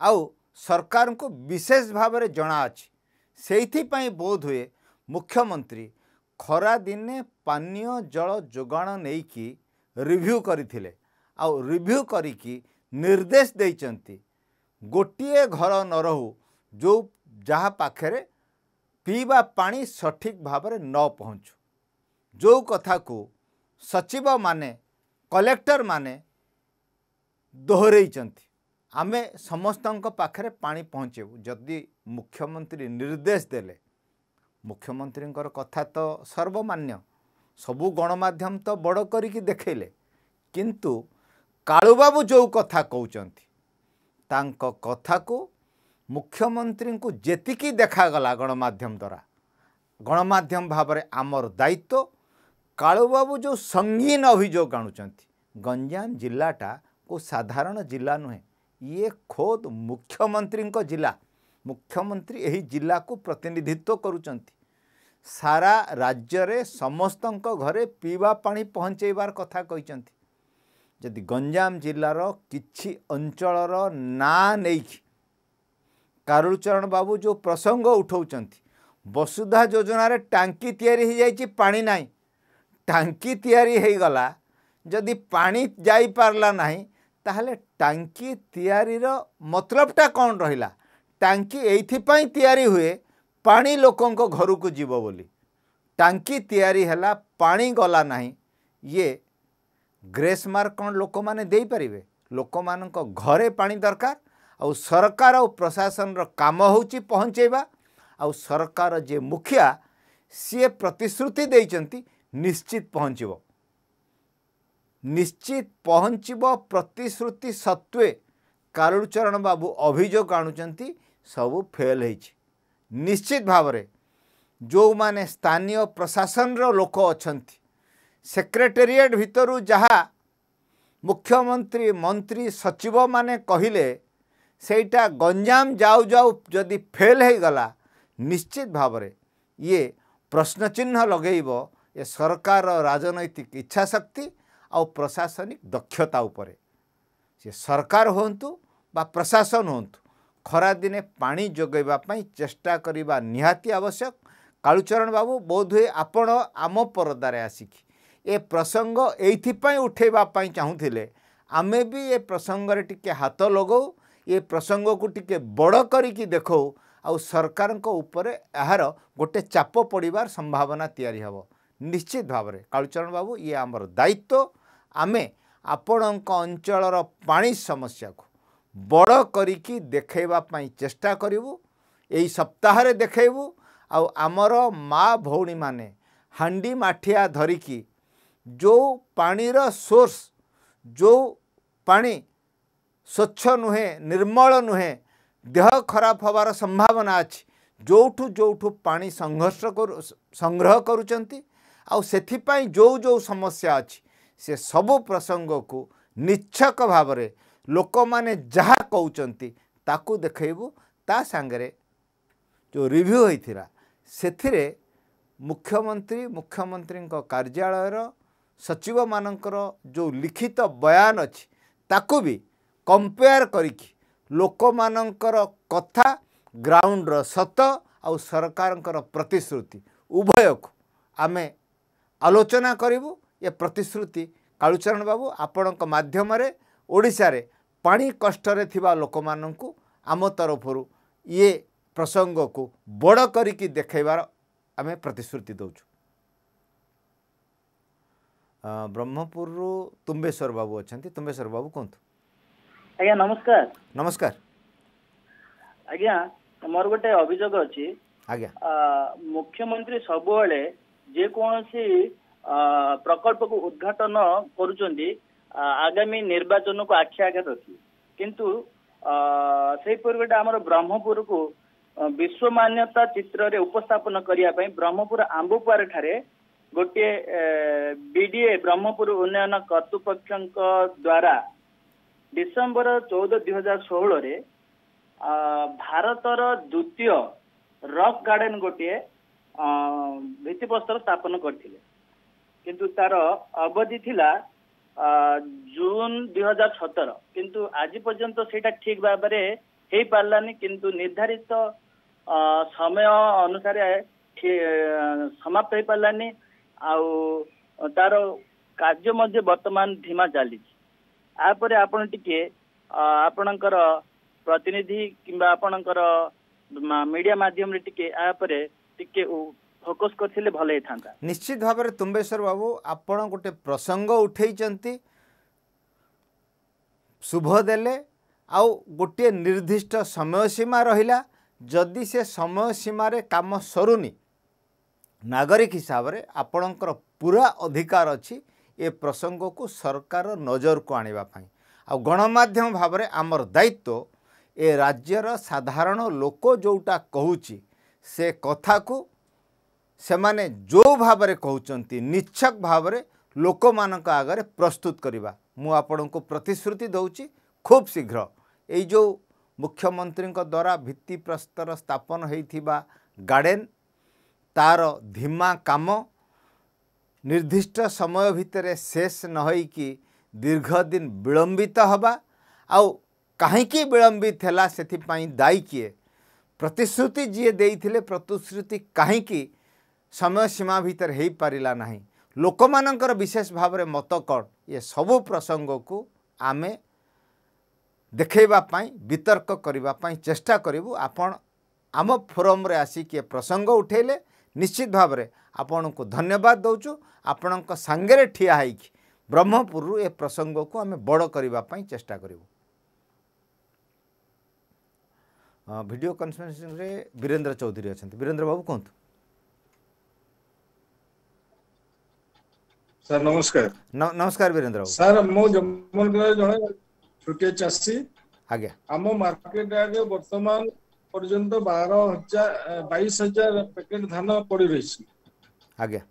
A: ଆଉ ସରକାରଙ୍କୁ ବିଶେଷ ଭାବରେ ଜଣା ଅଛି ସେଇଥିପାଇଁ ବୋଧ ହୁଏ ମୁଖ୍ୟମନ୍ତ୍ରୀ ଖରାଦିନେ ପାନୀୟ ଜଳ ଯୋଗାଣ ନେଇକି ରିଭ୍ୟୁ କରିଥିଲେ ଆଉ ରିଭ୍ୟୁ କରିକି ନିର୍ଦ୍ଦେଶ ଦେଇଛନ୍ତି ଗୋଟିଏ ଘର ନ ରହୁ ଯେଉଁ ଯାହା ପାଖରେ ପିଇବା ପାଣି ସଠିକ୍ ଭାବରେ ନ ପହଞ୍ଚୁ ଯେଉଁ କଥାକୁ ସଚିବମାନେ କଲେକ୍ଟରମାନେ ଦୋହରାଇଛନ୍ତି ଆମେ ସମସ୍ତଙ୍କ ପାଖରେ ପାଣି ପହଞ୍ଚେଇବୁ ଯଦି ମୁଖ୍ୟମନ୍ତ୍ରୀ ନିର୍ଦ୍ଦେଶ ଦେଲେ ମୁଖ୍ୟମନ୍ତ୍ରୀଙ୍କର କଥା ତ ସର୍ବମାନ୍ୟ ସବୁ ଗଣମାଧ୍ୟମ ତ ବଡ଼ କରିକି ଦେଖେଇଲେ କିନ୍ତୁ କାଳୁବାବୁ ଯେଉଁ କଥା କହୁଛନ୍ତି ତାଙ୍କ କଥାକୁ ମୁଖ୍ୟମନ୍ତ୍ରୀଙ୍କୁ ଯେତିକି ଦେଖାଗଲା ଗଣମାଧ୍ୟମ ଦ୍ୱାରା ଗଣମାଧ୍ୟମ ଭାବରେ ଆମର ଦାୟିତ୍ୱ କାଳୁବାବୁ ଯେଉଁ ସଙ୍ଗୀନ ଅଭିଯୋଗ ଆଣୁଛନ୍ତି ଗଞ୍ଜାମ ଜିଲ୍ଲାଟା କେଉଁ ସାଧାରଣ ଜିଲ୍ଲା ନୁହେଁ ଇଏ ଖୋଦ୍ ମୁଖ୍ୟମନ୍ତ୍ରୀଙ୍କ ଜିଲ୍ଲା ମୁଖ୍ୟମନ୍ତ୍ରୀ ଏହି ଜିଲ୍ଲାକୁ ପ୍ରତିନିଧିତ୍ୱ କରୁଛନ୍ତି ସାରା ରାଜ୍ୟରେ ସମସ୍ତଙ୍କ ଘରେ ପିଇବା ପାଣି ପହଞ୍ଚାଇବାର କଥା କହିଛନ୍ତି ଯଦି ଗଞ୍ଜାମ ଜିଲ୍ଲାର କିଛି ଅଞ୍ଚଳର ନାଁ ନେଇକି କାରୁଚରଣ ବାବୁ ଯେଉଁ ପ୍ରସଙ୍ଗ ଉଠାଉଛନ୍ତି ବସୁଧା ଯୋଜନାରେ ଟାଙ୍କି ତିଆରି ହୋଇଯାଇଛି ପାଣି ନାହିଁ ଟାଙ୍କି ତିଆରି ହୋଇଗଲା ଯଦି ପାଣି ଯାଇପାରିଲା ନାହିଁ ताहले टांकी तैयारी रो मतलब टा कौन रहिला टांकी ऐथी पाई तैयारी हुए पानी लोकों को घरों को जीवो बोली टांकी तैयारी हला पानी गला नहीं ये ग्रेस मार कौन लोको माने दे ही परिवे लोको मानों को घरे पानी दरकार अब सरकार अब प्रशासन रो काम हो ची पहुंचे बा अब सरकार जे मुखिया सी प्रतिश्रुति दे निश्चित पहुंचे ନିଶ୍ଚିତ ପହଞ୍ଚିବ ପ୍ରତିଶ୍ରୁତି ସତ୍ତ୍ୱେ କାରୁଣଚରଣ ବାବୁ ଅଭିଯୋଗ ଆଣୁଛନ୍ତି ସବୁ ଫେଲ୍ ହେଇଛି ନିଶ୍ଚିତ ଭାବରେ ଯେଉଁମାନେ ସ୍ଥାନୀୟ ପ୍ରଶାସନର ଲୋକ ଅଛନ୍ତି ସେକ୍ରେଟେରିଏଟ୍ ଭିତରୁ ଯାହା ମୁଖ୍ୟମନ୍ତ୍ରୀ ମନ୍ତ୍ରୀ ସଚିବମାନେ କହିଲେ ସେଇଟା ଗଞ୍ଜାମ ଯାଉ ଯାଉ ଯଦି ଫେଲ୍ ହେଇଗଲା ନିଶ୍ଚିତ ଭାବରେ ଇଏ ପ୍ରଶ୍ନଚିହ୍ନ ଲଗାଇବ ଏ ସରକାର ରାଜନୈତିକ ଇଚ୍ଛାଶକ୍ତି ଆଉ ପ୍ରଶାସନିକ ଦକ୍ଷତା ଉପରେ ସିଏ ସରକାର ହୁଅନ୍ତୁ ବା ପ୍ରଶାସନ ହୁଅନ୍ତୁ ଖରାଦିନେ ପାଣି ଯୋଗାଇବା ପାଇଁ ଚେଷ୍ଟା କରିବା ନିହାତି ଆବଶ୍ୟକ କାଳୁଚରଣ ବାବୁ ବୋଧ ହୁଏ ଆପଣ ଆମ ପରଦାରେ ଆସିକି ଏ ପ୍ରସଙ୍ଗ ଏଇଥିପାଇଁ ଉଠାଇବା ପାଇଁ ଚାହୁଁଥିଲେ ଆମେ ବି ଏ ପ୍ରସଙ୍ଗରେ ଟିକିଏ ହାତ ଲଗାଉ ଏ ପ୍ରସଙ୍ଗକୁ ଟିକିଏ ବଡ଼ କରିକି ଦେଖାଉ ଆଉ ସରକାରଙ୍କ ଉପରେ ଏହାର ଗୋଟେ ଚାପ ପଡ଼ିବାର ସମ୍ଭାବନା ତିଆରି ହେବ ନିଶ୍ଚିତ ଭାବରେ କାଳୁଚରଣ ବାବୁ ଇଏ ଆମର ଦାୟିତ୍ୱ ଆମେ ଆପଣଙ୍କ ଅଞ୍ଚଳର ପାଣି ସମସ୍ୟାକୁ ବଡ଼ କରିକି ଦେଖାଇବା ପାଇଁ ଚେଷ୍ଟା କରିବୁ ଏଇ ସପ୍ତାହରେ ଦେଖାଇବୁ ଆଉ ଆମର ମା ଭଉଣୀମାନେ ହାଣ୍ଡି ମାଠିଆ ଧରିକି ଯେଉଁ ପାଣିର ସୋର୍ସ ଯେଉଁ ପାଣି ସ୍ୱଚ୍ଛ ନୁହେଁ ନିର୍ମଳ ନୁହେଁ ଦେହ ଖରାପ ହେବାର ସମ୍ଭାବନା ଅଛି ଯେଉଁଠୁ ଯେଉଁଠୁ ପାଣି ସଂଘର୍ଷ କରୁ ସଂଗ୍ରହ କରୁଛନ୍ତି ଆଉ ସେଥିପାଇଁ ଯେଉଁ ଯେଉଁ ସମସ୍ୟା ଅଛି ସେ ସବୁ ପ୍ରସଙ୍ଗକୁ ନିଚ୍ଛକ ଭାବରେ ଲୋକମାନେ ଯାହା କହୁଛନ୍ତି ତାକୁ ଦେଖାଇବୁ ତା ସାଙ୍ଗରେ ଯେଉଁ ରିଭ୍ୟୁ ହୋଇଥିଲା ସେଥିରେ ମୁଖ୍ୟମନ୍ତ୍ରୀ ମୁଖ୍ୟମନ୍ତ୍ରୀଙ୍କ କାର୍ଯ୍ୟାଳୟର ସଚିବମାନଙ୍କର ଯେଉଁ ଲିଖିତ ବୟାନ ଅଛି ତାକୁ ବି କମ୍ପେୟାର କରିକି ଲୋକମାନଙ୍କର କଥା ଗ୍ରାଉଣ୍ଡର ସତ ଆଉ ସରକାରଙ୍କର ପ୍ରତିଶ୍ରୁତି ଉଭୟକୁ ଆମେ ଆଲୋଚନା କରିବୁ ଏ ପ୍ରତିଶ୍ରୁତି କାଳୁଚରଣ ବାବୁ ଆପଣଙ୍କ ମାଧ୍ୟମରେ ଓଡ଼ିଶାରେ ପାଣି କଷ୍ଟରେ ଥିବା ଲୋକମାନଙ୍କୁ ଆମ ତରଫରୁ ଇଏ ପ୍ରସଙ୍ଗକୁ ବଡ଼ କରିକି ଦେଖାଇବାର ଆମେ ପ୍ରତିଶ୍ରୁତି ଦେଉଛୁ ବ୍ରହ୍ମପୁରରୁ ତୁମ୍ବେଶ୍ୱର ବାବୁ ଅଛନ୍ତି ତୁମ୍ବେଶ୍ୱର ବାବୁ କୁହନ୍ତୁ
G: ଆଜ୍ଞା ନମସ୍କାର ନମସ୍କାର ଆଜ୍ଞା ମୋର ଗୋଟେ ଅଭିଯୋଗ ଅଛି ଆଜ୍ଞା ମୁଖ୍ୟମନ୍ତ୍ରୀ ସବୁବେଳେ ଯେକୌଣସି ଅ ପ୍ରକଳ୍ପକୁ ଉଦ୍ଘାଟନ କରୁଛନ୍ତି ଆଗାମୀ ନିର୍ବାଚନକୁ ଆଖି ଆଘାତ ରଖି କିନ୍ତୁ ଅ ସେହି ଗୋଟେ ଆମର ବ୍ରହ୍ମପୁରକୁ ବିଶ୍ୱ ମାନ୍ୟତା ଚିତ୍ରରେ ଉପସ୍ଥାପନ କରିବା ପାଇଁ ବ୍ରହ୍ମପୁର ଆମ୍ବପୁଆର ଠାରେ ଗୋଟିଏ ବିଡିଏ ବ୍ରହ୍ମପୁର ଉନ୍ନୟନ କର୍ତ୍ତୃପକ୍ଷଙ୍କ ଦ୍ଵାରା ଡିସେମ୍ବର ଚଉଦ ଦୁଇ ହଜାର ଷୋହଳ ଷୋହଳରେ ଭାରତର ଦ୍ୱିତୀୟ ରକ୍ ଗାର୍ଡେନ ଗୋଟିଏ ଭିତ୍ତିପ୍ରସ୍ତର ସ୍ଥାପନ କରିଥିଲେ କିନ୍ତୁ ତାର ଅବଧି ଥିଲା ଜୁନ ଦୁଇ ହଜାର ସତର କିନ୍ତୁ ଆଜି ପର୍ଯ୍ୟନ୍ତ ସେଇଟା ଠିକ ଭାବରେ ହେଇପାରିଲାନି କିନ୍ତୁ ନିର୍ଦ୍ଧାରିତ ସମୟ ଅନୁସାରେ ସମାପ୍ତ ହେଇପାରିଲାନି ଆଉ ତାର କାର୍ଯ୍ୟ ମଧ୍ୟ ବର୍ତ୍ତମାନ ଧିମା ଚାଲିଛି ଏହାପରେ ଆପଣ ଟିକେ ଆପଣଙ୍କର ପ୍ରତିନିଧି କିମ୍ବା ଆପଣଙ୍କର ମିଡିଆ ମାଧ୍ୟମରେ ଟିକେ ଏହାପରେ ଟିକେ ଫୋକସ୍ କରିଥିଲେ ଭଲ ହେଇଥାନ୍ତା
A: ନିଶ୍ଚିତ ଭାବରେ ତୁମ୍ବେଶ୍ୱର ବାବୁ ଆପଣ ଗୋଟେ ପ୍ରସଙ୍ଗ ଉଠେଇଛନ୍ତି ଶୁଭ ଦେଲେ ଆଉ ଗୋଟିଏ ନିର୍ଦ୍ଦିଷ୍ଟ ସମୟ ସୀମା ରହିଲା ଯଦି ସେ ସମୟ ସୀମାରେ କାମ ସରୁନି ନାଗରିକ ହିସାବରେ ଆପଣଙ୍କର ପୁରା ଅଧିକାର ଅଛି ଏ ପ୍ରସଙ୍ଗକୁ ସରକାର ନଜରକୁ ଆଣିବା ପାଇଁ ଆଉ ଗଣମାଧ୍ୟମ ଭାବରେ ଆମର ଦାୟିତ୍ୱ ଏ ରାଜ୍ୟର ସାଧାରଣ ଲୋକ ଯେଉଁଟା କହୁଛି ସେ କଥାକୁ ସେମାନେ ଯେଉଁ ଭାବରେ କହୁଛନ୍ତି ନିଚ୍ଛକ ଭାବରେ ଲୋକମାନଙ୍କ ଆଗରେ ପ୍ରସ୍ତୁତ କରିବା ମୁଁ ଆପଣଙ୍କୁ ପ୍ରତିଶ୍ରୁତି ଦେଉଛି ଖୁବ୍ ଶୀଘ୍ର ଏଇ ଯେଉଁ ମୁଖ୍ୟମନ୍ତ୍ରୀଙ୍କ ଦ୍ୱାରା ଭିତ୍ତିପ୍ରସ୍ତର ସ୍ଥାପନ ହୋଇଥିବା ଗାର୍ଡ଼େନ୍ ତା'ର ଧିମା କାମ ନିର୍ଦ୍ଦିଷ୍ଟ ସମୟ ଭିତରେ ଶେଷ ନ ହୋଇକି ଦୀର୍ଘ ଦିନ ବିଳମ୍ବିତ ହେବା ଆଉ କାହିଁକି ବିଳମ୍ବିତ ହେଲା ସେଥିପାଇଁ ଦାୟୀ କିଏ ପ୍ରତିଶ୍ରୁତି ଯିଏ ଦେଇଥିଲେ ପ୍ରତିଶ୍ରୁତି କାହିଁକି ସମୟ ସୀମା ଭିତରେ ହୋଇପାରିଲା ନାହିଁ ଲୋକମାନଙ୍କର ବିଶେଷ ଭାବରେ ମତ କ'ଣ ଏ ସବୁ ପ୍ରସଙ୍ଗକୁ ଆମେ ଦେଖେଇବା ପାଇଁ ବିତର୍କ କରିବା ପାଇଁ ଚେଷ୍ଟା କରିବୁ ଆପଣ ଆମ ଫୋରମ୍ରେ ଆସିକି ଏ ପ୍ରସଙ୍ଗ ଉଠାଇଲେ ନିଶ୍ଚିତ ଭାବରେ ଆପଣଙ୍କୁ ଧନ୍ୟବାଦ ଦେଉଛୁ ଆପଣଙ୍କ ସାଙ୍ଗରେ ଠିଆ ହୋଇକି ବ୍ରହ୍ମପୁରରୁ ଏ ପ୍ରସଙ୍ଗକୁ ଆମେ ବଡ଼ କରିବା ପାଇଁ ଚେଷ୍ଟା କରିବୁ भिडियो कन्फरेन्सिंग रे वीरेन्द्र चौधरी अच्छा वीरेन्द्र बाबू कहतु ସାର୍ ନମସ୍କାର ନମସ୍କାର ବୀରେନ୍ଦ୍ର ବାବୁ ସାର୍ ମୁଁ ଜମଲଗଡ଼ ଜଣେ
C: ଛୋଟିଆ ଚାଷୀ ଆଜ୍ଞା ଆମ ମାର୍କେଟ ଆଡ଼େ ବର୍ତ୍ତମାନ ପର୍ଯ୍ୟନ୍ତ ବାର ହଜାର ବାଇଶ ହଜାର ପ୍ୟାକେଟ ଧାନ ପଡି ରହିଛି ଆଜ୍ଞା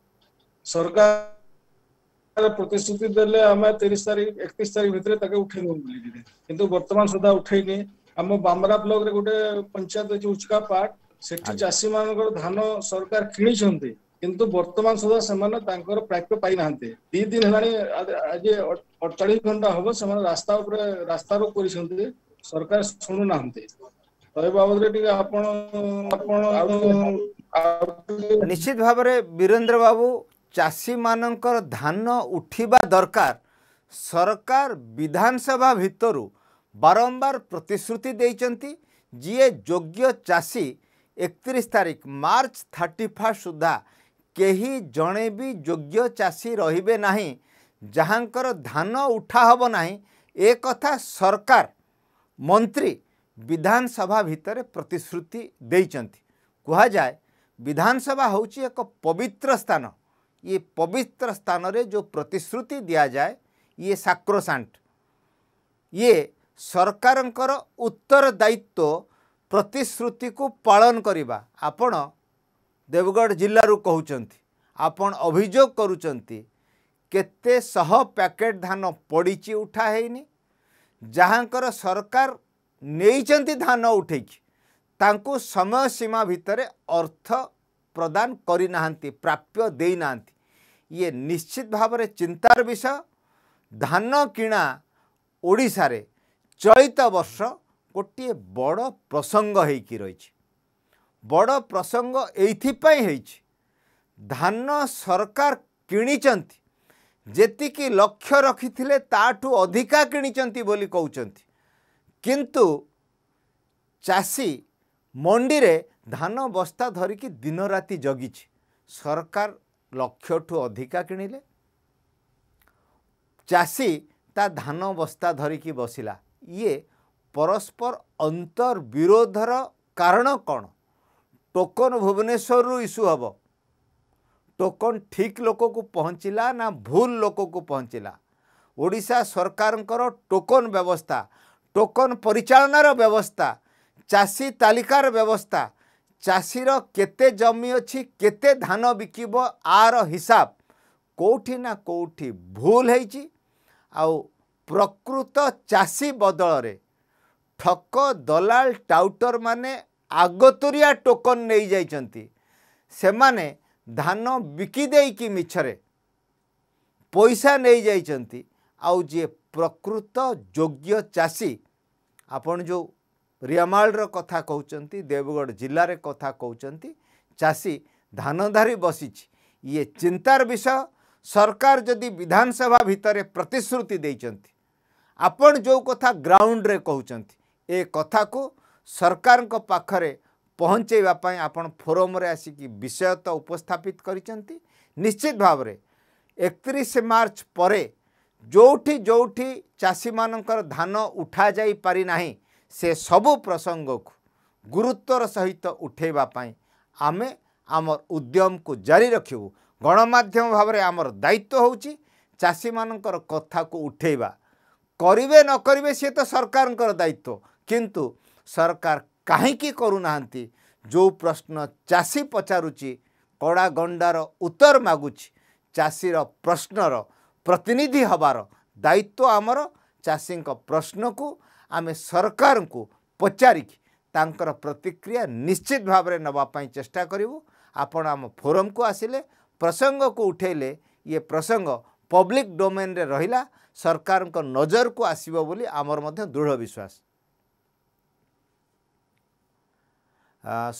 C: ସରକାର ପ୍ରତିଶ୍ରୁତି ଦେଲେ ଆମେ ତିରିଶ ତାରିଖ ଏକତିରିଶ ତାରିଖ ଭିତରେ ତାକୁ ଉଠେଇ ନେବୁ ବୋଲିକିରି କିନ୍ତୁ ବର୍ତ୍ତମାନ ସୁଦ୍ଧା ଉଠେଇନି ଆମ ବାମରା ବ୍ଲକରେ ଗୋଟେ ପଞ୍ଚାୟତ ଅଛି ଉଚକା ପାଟ ସେଠି ଚାଷୀ ମାନଙ୍କର ଧାନ ସରକାର କିଣିଛନ୍ତି କିନ୍ତୁ ବର୍ତ୍ତମାନ ସୁଦ୍ଧା ସେମାନେ
A: ତାଙ୍କର ପ୍ରାପ୍ୟ ପାଇନାହାନ୍ତି ଦି ଦିନ ହେଲାଣି ଆଜି ଅଡ଼ଚାଳିଶ ଘଣ୍ଟା ହବ ସେମାନେ ରାସ୍ତା ଉପରେ ରାସ୍ତାରୋକ କରିଛନ୍ତି ସରକାର ଶୁଣୁନାହାନ୍ତି ତ ଏ ବାବଦରେ ଟିକେ ଆପଣ ଆପଣ ନିଶ୍ଚିତ ଭାବରେ ବୀରେନ୍ଦ୍ର ବାବୁ ଚାଷୀମାନଙ୍କର ଧାନ ଉଠିବା ଦରକାର ସରକାର ବିଧାନସଭା ଭିତରୁ बारंबार प्रतिश्रुति जीए योग्य चाषी एकतीस तारीख मार्च थर्टी फास्ट सुधा कहीं जड़े भी योग्य चाषी रे जहाँ धान उठा हम ना एक सरकार मंत्री विधानसभा भितर प्रतिश्रुति कहुए विधानसभा हूँ एक पवित्र स्थान ये पवित्र स्थान रे जो प्रतिश्रुति दिया जाए ये साक्रोशांट ये ସରକାରଙ୍କର ଉତ୍ତରଦାୟିତ୍ୱ ପ୍ରତିଶ୍ରୁତିକୁ ପାଳନ କରିବା ଆପଣ ଦେବଗଡ଼ ଜିଲ୍ଲାରୁ କହୁଛନ୍ତି ଆପଣ ଅଭିଯୋଗ କରୁଛନ୍ତି କେତେ ଶହ ପ୍ୟାକେଟ୍ ଧାନ ପଡ଼ିଛି ଉଠା ହେଇନି ଯାହାଙ୍କର ସରକାର ନେଇଛନ୍ତି ଧାନ ଉଠେଇକି ତାଙ୍କୁ ସମୟ ସୀମା ଭିତରେ ଅର୍ଥ ପ୍ରଦାନ କରିନାହାନ୍ତି ପ୍ରାପ୍ୟ ଦେଇନାହାନ୍ତି ଇଏ ନିଶ୍ଚିତ ଭାବରେ ଚିନ୍ତାର ବିଷୟ ଧାନ କିଣା ଓଡ଼ିଶାରେ ଚଳିତ ବର୍ଷ ଗୋଟିଏ ବଡ଼ ପ୍ରସଙ୍ଗ ହେଇକି ରହିଛି ବଡ଼ ପ୍ରସଙ୍ଗ ଏଇଥିପାଇଁ ହେଇଛି ଧାନ ସରକାର କିଣିଛନ୍ତି ଯେତିକି ଲକ୍ଷ୍ୟ ରଖିଥିଲେ ତାଠୁ ଅଧିକା କିଣିଛନ୍ତି ବୋଲି କହୁଛନ୍ତି କିନ୍ତୁ ଚାଷୀ ମଣ୍ଡିରେ ଧାନ ବସ୍ତା ଧରିକି ଦିନ ରାତି ଜଗିଛି ସରକାର ଲକ୍ଷ୍ୟଠୁ ଅଧିକା କିଣିଲେ ଚାଷୀ ତା ଧାନ ବସ୍ତା ଧରିକି ବସିଲା ଇଏ ପରସ୍ପର ଅନ୍ତର୍ବିରୋଧର କାରଣ କ'ଣ ଟୋକନ୍ ଭୁବନେଶ୍ୱରରୁ ଇସ୍ୟୁ ହେବ ଟୋକନ୍ ଠିକ୍ ଲୋକକୁ ପହଞ୍ଚିଲା ନା ଭୁଲ ଲୋକକୁ ପହଞ୍ଚିଲା ଓଡ଼ିଶା ସରକାରଙ୍କର ଟୋକନ୍ ବ୍ୟବସ୍ଥା ଟୋକନ୍ ପରିଚାଳନାର ବ୍ୟବସ୍ଥା ଚାଷୀ ତାଲିକାର ବ୍ୟବସ୍ଥା ଚାଷୀର କେତେ ଜମି ଅଛି କେତେ ଧାନ ବିକିବ ଆର ହିସାବ କେଉଁଠି ନା କେଉଁଠି ଭୁଲ ହେଇଛି ଆଉ ପ୍ରକୃତ ଚାଷୀ ବଦଳରେ ଠକ ଦଲାଲ ଟାଉଟର ମାନେ ଆଗତୁରିଆ ଟୋକନ ନେଇଯାଇଛନ୍ତି ସେମାନେ ଧାନ ବିକି ଦେଇକି ମିଛରେ ପଇସା ନେଇଯାଇଛନ୍ତି ଆଉ ଯିଏ ପ୍ରକୃତ ଯୋଗ୍ୟ ଚାଷୀ ଆପଣ ଯେଉଁ ରିୟାମାଳର କଥା କହୁଛନ୍ତି ଦେବଗଡ଼ ଜିଲ୍ଲାରେ କଥା କହୁଛନ୍ତି ଚାଷୀ ଧାନ ଧରି ବସିଛି ଇଏ ଚିନ୍ତାର ବିଷୟ ସରକାର ଯଦି ବିଧାନସଭା ଭିତରେ ପ୍ରତିଶ୍ରୁତି ଦେଇଛନ୍ତି ଆପଣ ଯେଉଁ କଥା ଗ୍ରାଉଣ୍ଡରେ କହୁଛନ୍ତି ଏ କଥାକୁ ସରକାରଙ୍କ ପାଖରେ ପହଞ୍ଚାଇବା ପାଇଁ ଆପଣ ଫୋରମରେ ଆସିକି ବିଷୟତଃ ଉପସ୍ଥାପିତ କରିଛନ୍ତି ନିଶ୍ଚିତ ଭାବରେ ଏକତିରିଶ ମାର୍ଚ୍ଚ ପରେ ଯେଉଁଠି ଯେଉଁଠି ଚାଷୀମାନଙ୍କର ଧାନ ଉଠାଯାଇପାରିନାହିଁ ସେ ସବୁ ପ୍ରସଙ୍ଗକୁ ଗୁରୁତ୍ୱର ସହିତ ଉଠାଇବା ପାଇଁ ଆମେ ଆମର ଉଦ୍ୟମକୁ ଜାରି ରଖିବୁ ଗଣମାଧ୍ୟମ ଭାବରେ ଆମର ଦାୟିତ୍ୱ ହେଉଛି ଚାଷୀମାନଙ୍କର କଥାକୁ ଉଠାଇବା କରିବେ ନ କରିବେ ସିଏ ତ ସରକାରଙ୍କର ଦାୟିତ୍ୱ କିନ୍ତୁ ସରକାର କାହିଁକି କରୁନାହାନ୍ତି ଯେଉଁ ପ୍ରଶ୍ନ ଚାଷୀ ପଚାରୁଛି କଡ଼ା ଗଣ୍ଡାର ଉତ୍ତର ମାଗୁଛି ଚାଷୀର ପ୍ରଶ୍ନର ପ୍ରତିନିଧି ହେବାର ଦାୟିତ୍ୱ ଆମର ଚାଷୀଙ୍କ ପ୍ରଶ୍ନକୁ ଆମେ ସରକାରଙ୍କୁ ପଚାରିକି ତାଙ୍କର ପ୍ରତିକ୍ରିୟା ନିଶ୍ଚିତ ଭାବରେ ନେବା ପାଇଁ ଚେଷ୍ଟା କରିବୁ ଆପଣ ଆମ ଫୋରମ୍କୁ ଆସିଲେ ପ୍ରସଙ୍ଗକୁ ଉଠାଇଲେ ଇଏ ପ୍ରସଙ୍ଗ ପବ୍ଲିକ୍ ଡୋମେନ୍ରେ ରହିଲା ସରକାରଙ୍କ ନଜରକୁ ଆସିବ ବୋଲି ଆମର ମଧ୍ୟ ଦୃଢ଼ ବିଶ୍ୱାସ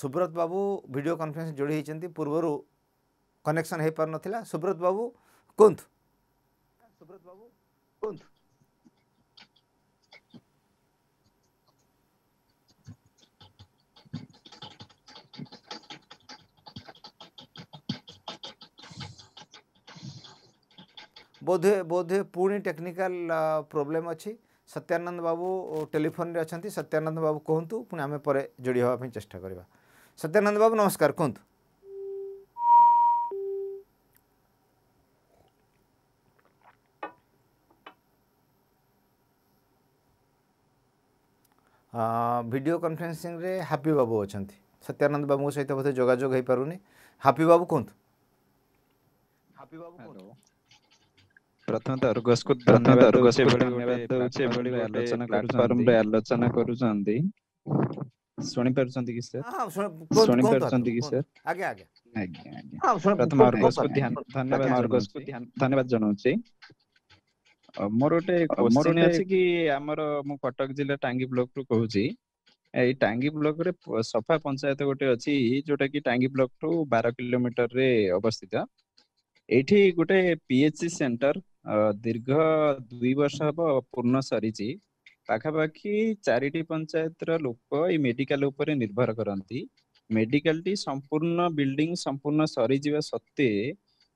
A: ସୁବ୍ରତ ବାବୁ ଭିଡ଼ିଓ କନଫରେନ୍ସ ଯୋଡ଼ି ହୋଇଛନ୍ତି ପୂର୍ବରୁ କନେକ୍ସନ୍ ହୋଇପାରୁନଥିଲା ସୁବ୍ରତ ବାବୁ କୁହନ୍ତୁ
D: ସୁବ୍ରତ ବାବୁ କୁହନ୍ତୁ
A: बोध बोध पुणी टेक्निकल प्रोब्लेम अच्छी सत्यानंद बाबू टेलीफोन रे अच्छा सत्यानंद बाबू कहतु पुणी आम पर जोड़ी हाँ चेस्ट करवा सत्यानंद बाबू नमस्कार कहतु भिड कन्फरेन्सींग हापी बाबू अच्छा सत्यानंद बाबू सहित बोधे जोजोग हो पार नहीं हापी बाबू कहतु बाबू ପ୍ରଥମତଃ ଅର୍ଗସକୁ ଧନ୍ୟବାଦ ଅର୍ଗସକୁ ଧନ୍ୟବାଦ ଦଉଛେ ଏଭଳି
H: ଆଲୋଚନା ପ୍ଲାଟଫର୍ମରେ ଆଲୋଚନା କରୁଛନ୍ତି ଶୁଣି ପାରୁଛନ୍ତି କି ସାର୍
A: ଶୁଣି ପାରୁଛନ୍ତି କି ସାର୍ ଆଜ୍ଞା ଆଜ୍ଞା
H: ଆଜ୍ଞା ଆଜ୍ଞା ପ୍ରଥମ ଅର୍ଗସକୁ ଧନ୍ୟବାଦ ଅର୍ଗସକୁ ଧନ୍ୟବାଦ ଜଣାଉଛି ମୋର ଗୋଟେ ମୋର ଅଛି କି ଆମର ମୁଁ କଟକ ଜିଲ୍ଲା ଟାଙ୍ଗି ବ୍ଲକରୁ କହୁଛି ଏଇ ଟାଙ୍ଗି ବ୍ଲକରେ ସଫା ପଞ୍ଚାୟତ ଗୋଟେ ଅଛି ଯୋଉଟା କି ଟାଙ୍ଗି ବ୍ଲକଠୁ ବାର କିଲୋମିଟରରେ ଅବସ୍ଥିତ ଏଇଠି ଗୋଟେ ପିଏଚସି ସେଣ୍ଟର ଦୀର୍ଘ ଦୁଇ ବର୍ଷ ହବ ପୂର୍ଣ୍ଣ ସରିଛି ପାଖାପାଖି ଚାରିଟି ପଞ୍ଚାୟତର ଲୋକ ଏଇ ମେଡିକାଲ ଉପରେ ନିର୍ଭର କରନ୍ତି ଟି ସମ୍ପୂର୍ଣ୍ଣ ବିଲ୍ଡିଂ ସମ୍ପୂର୍ଣ୍ଣ ସରିଯିବା ସତ୍ତ୍ୱେ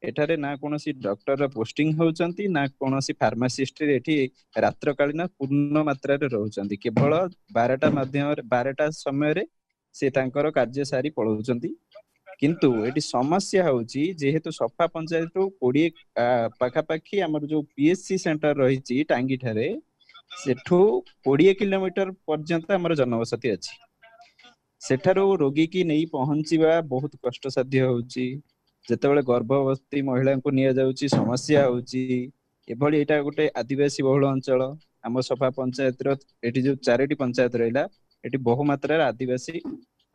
H: ଏଠାରେ ନା କୌଣସି ଡକ୍ଟରର ପୋଷ୍ଟିଂ ହେଉଛନ୍ତି ନା କୌଣସି ଫାର୍ମାସିଷ୍ଟ ଏଠି ରାତ୍ରକାଳୀନ ପୂର୍ଣ୍ଣ ମାତ୍ରାରେ ରହୁଛନ୍ତି କେବଳ ବାରଟା ମାଧ୍ୟମରେ ବାରଟା ସମୟରେ ସେ ତାଙ୍କର କାର୍ଯ୍ୟ ସାରି ପଳଉଛନ୍ତି କିନ୍ତୁ ଏଠି ସମସ୍ୟା ହଉଛି ଯେହେତୁ ସଫା ପଞ୍ଚାୟତରୁ କୋଡିଏ ପାଖାପାଖି ଆମର ଯୋଉ ପିଏସସି ସେଣ୍ଟର ରହିଛି ଟାଙ୍ଗିଠାରେ ସେଠୁ କୋଡିଏ କିଲୋମିଟର ପର୍ଯ୍ୟନ୍ତ ଆମର ଜନବସତି ଅଛି ସେଠାରୁ ରୋଗୀକି ନେଇ ପହଞ୍ଚିବା ବହୁତ କଷ୍ଟସାଧ୍ୟ ହଉଛି ଯେତେବେଳେ ଗର୍ଭବତୀ ମହିଳାଙ୍କୁ ନିଆଯାଉଛି ସମସ୍ୟା ହଉଛି ଏଭଳି ଏଇଟା ଗୋଟେ ଆଦିବାସୀ ବହୁଳ ଅଞ୍ଚଳ ଆମ ସଫା ପଞ୍ଚାୟତର ଏଠି ଯୋଉ ଚାରୋଟି ପଞ୍ଚାୟତ ରହିଲା ଏଠି ବହୁ ମାତ୍ରାରେ ଆଦିବାସୀ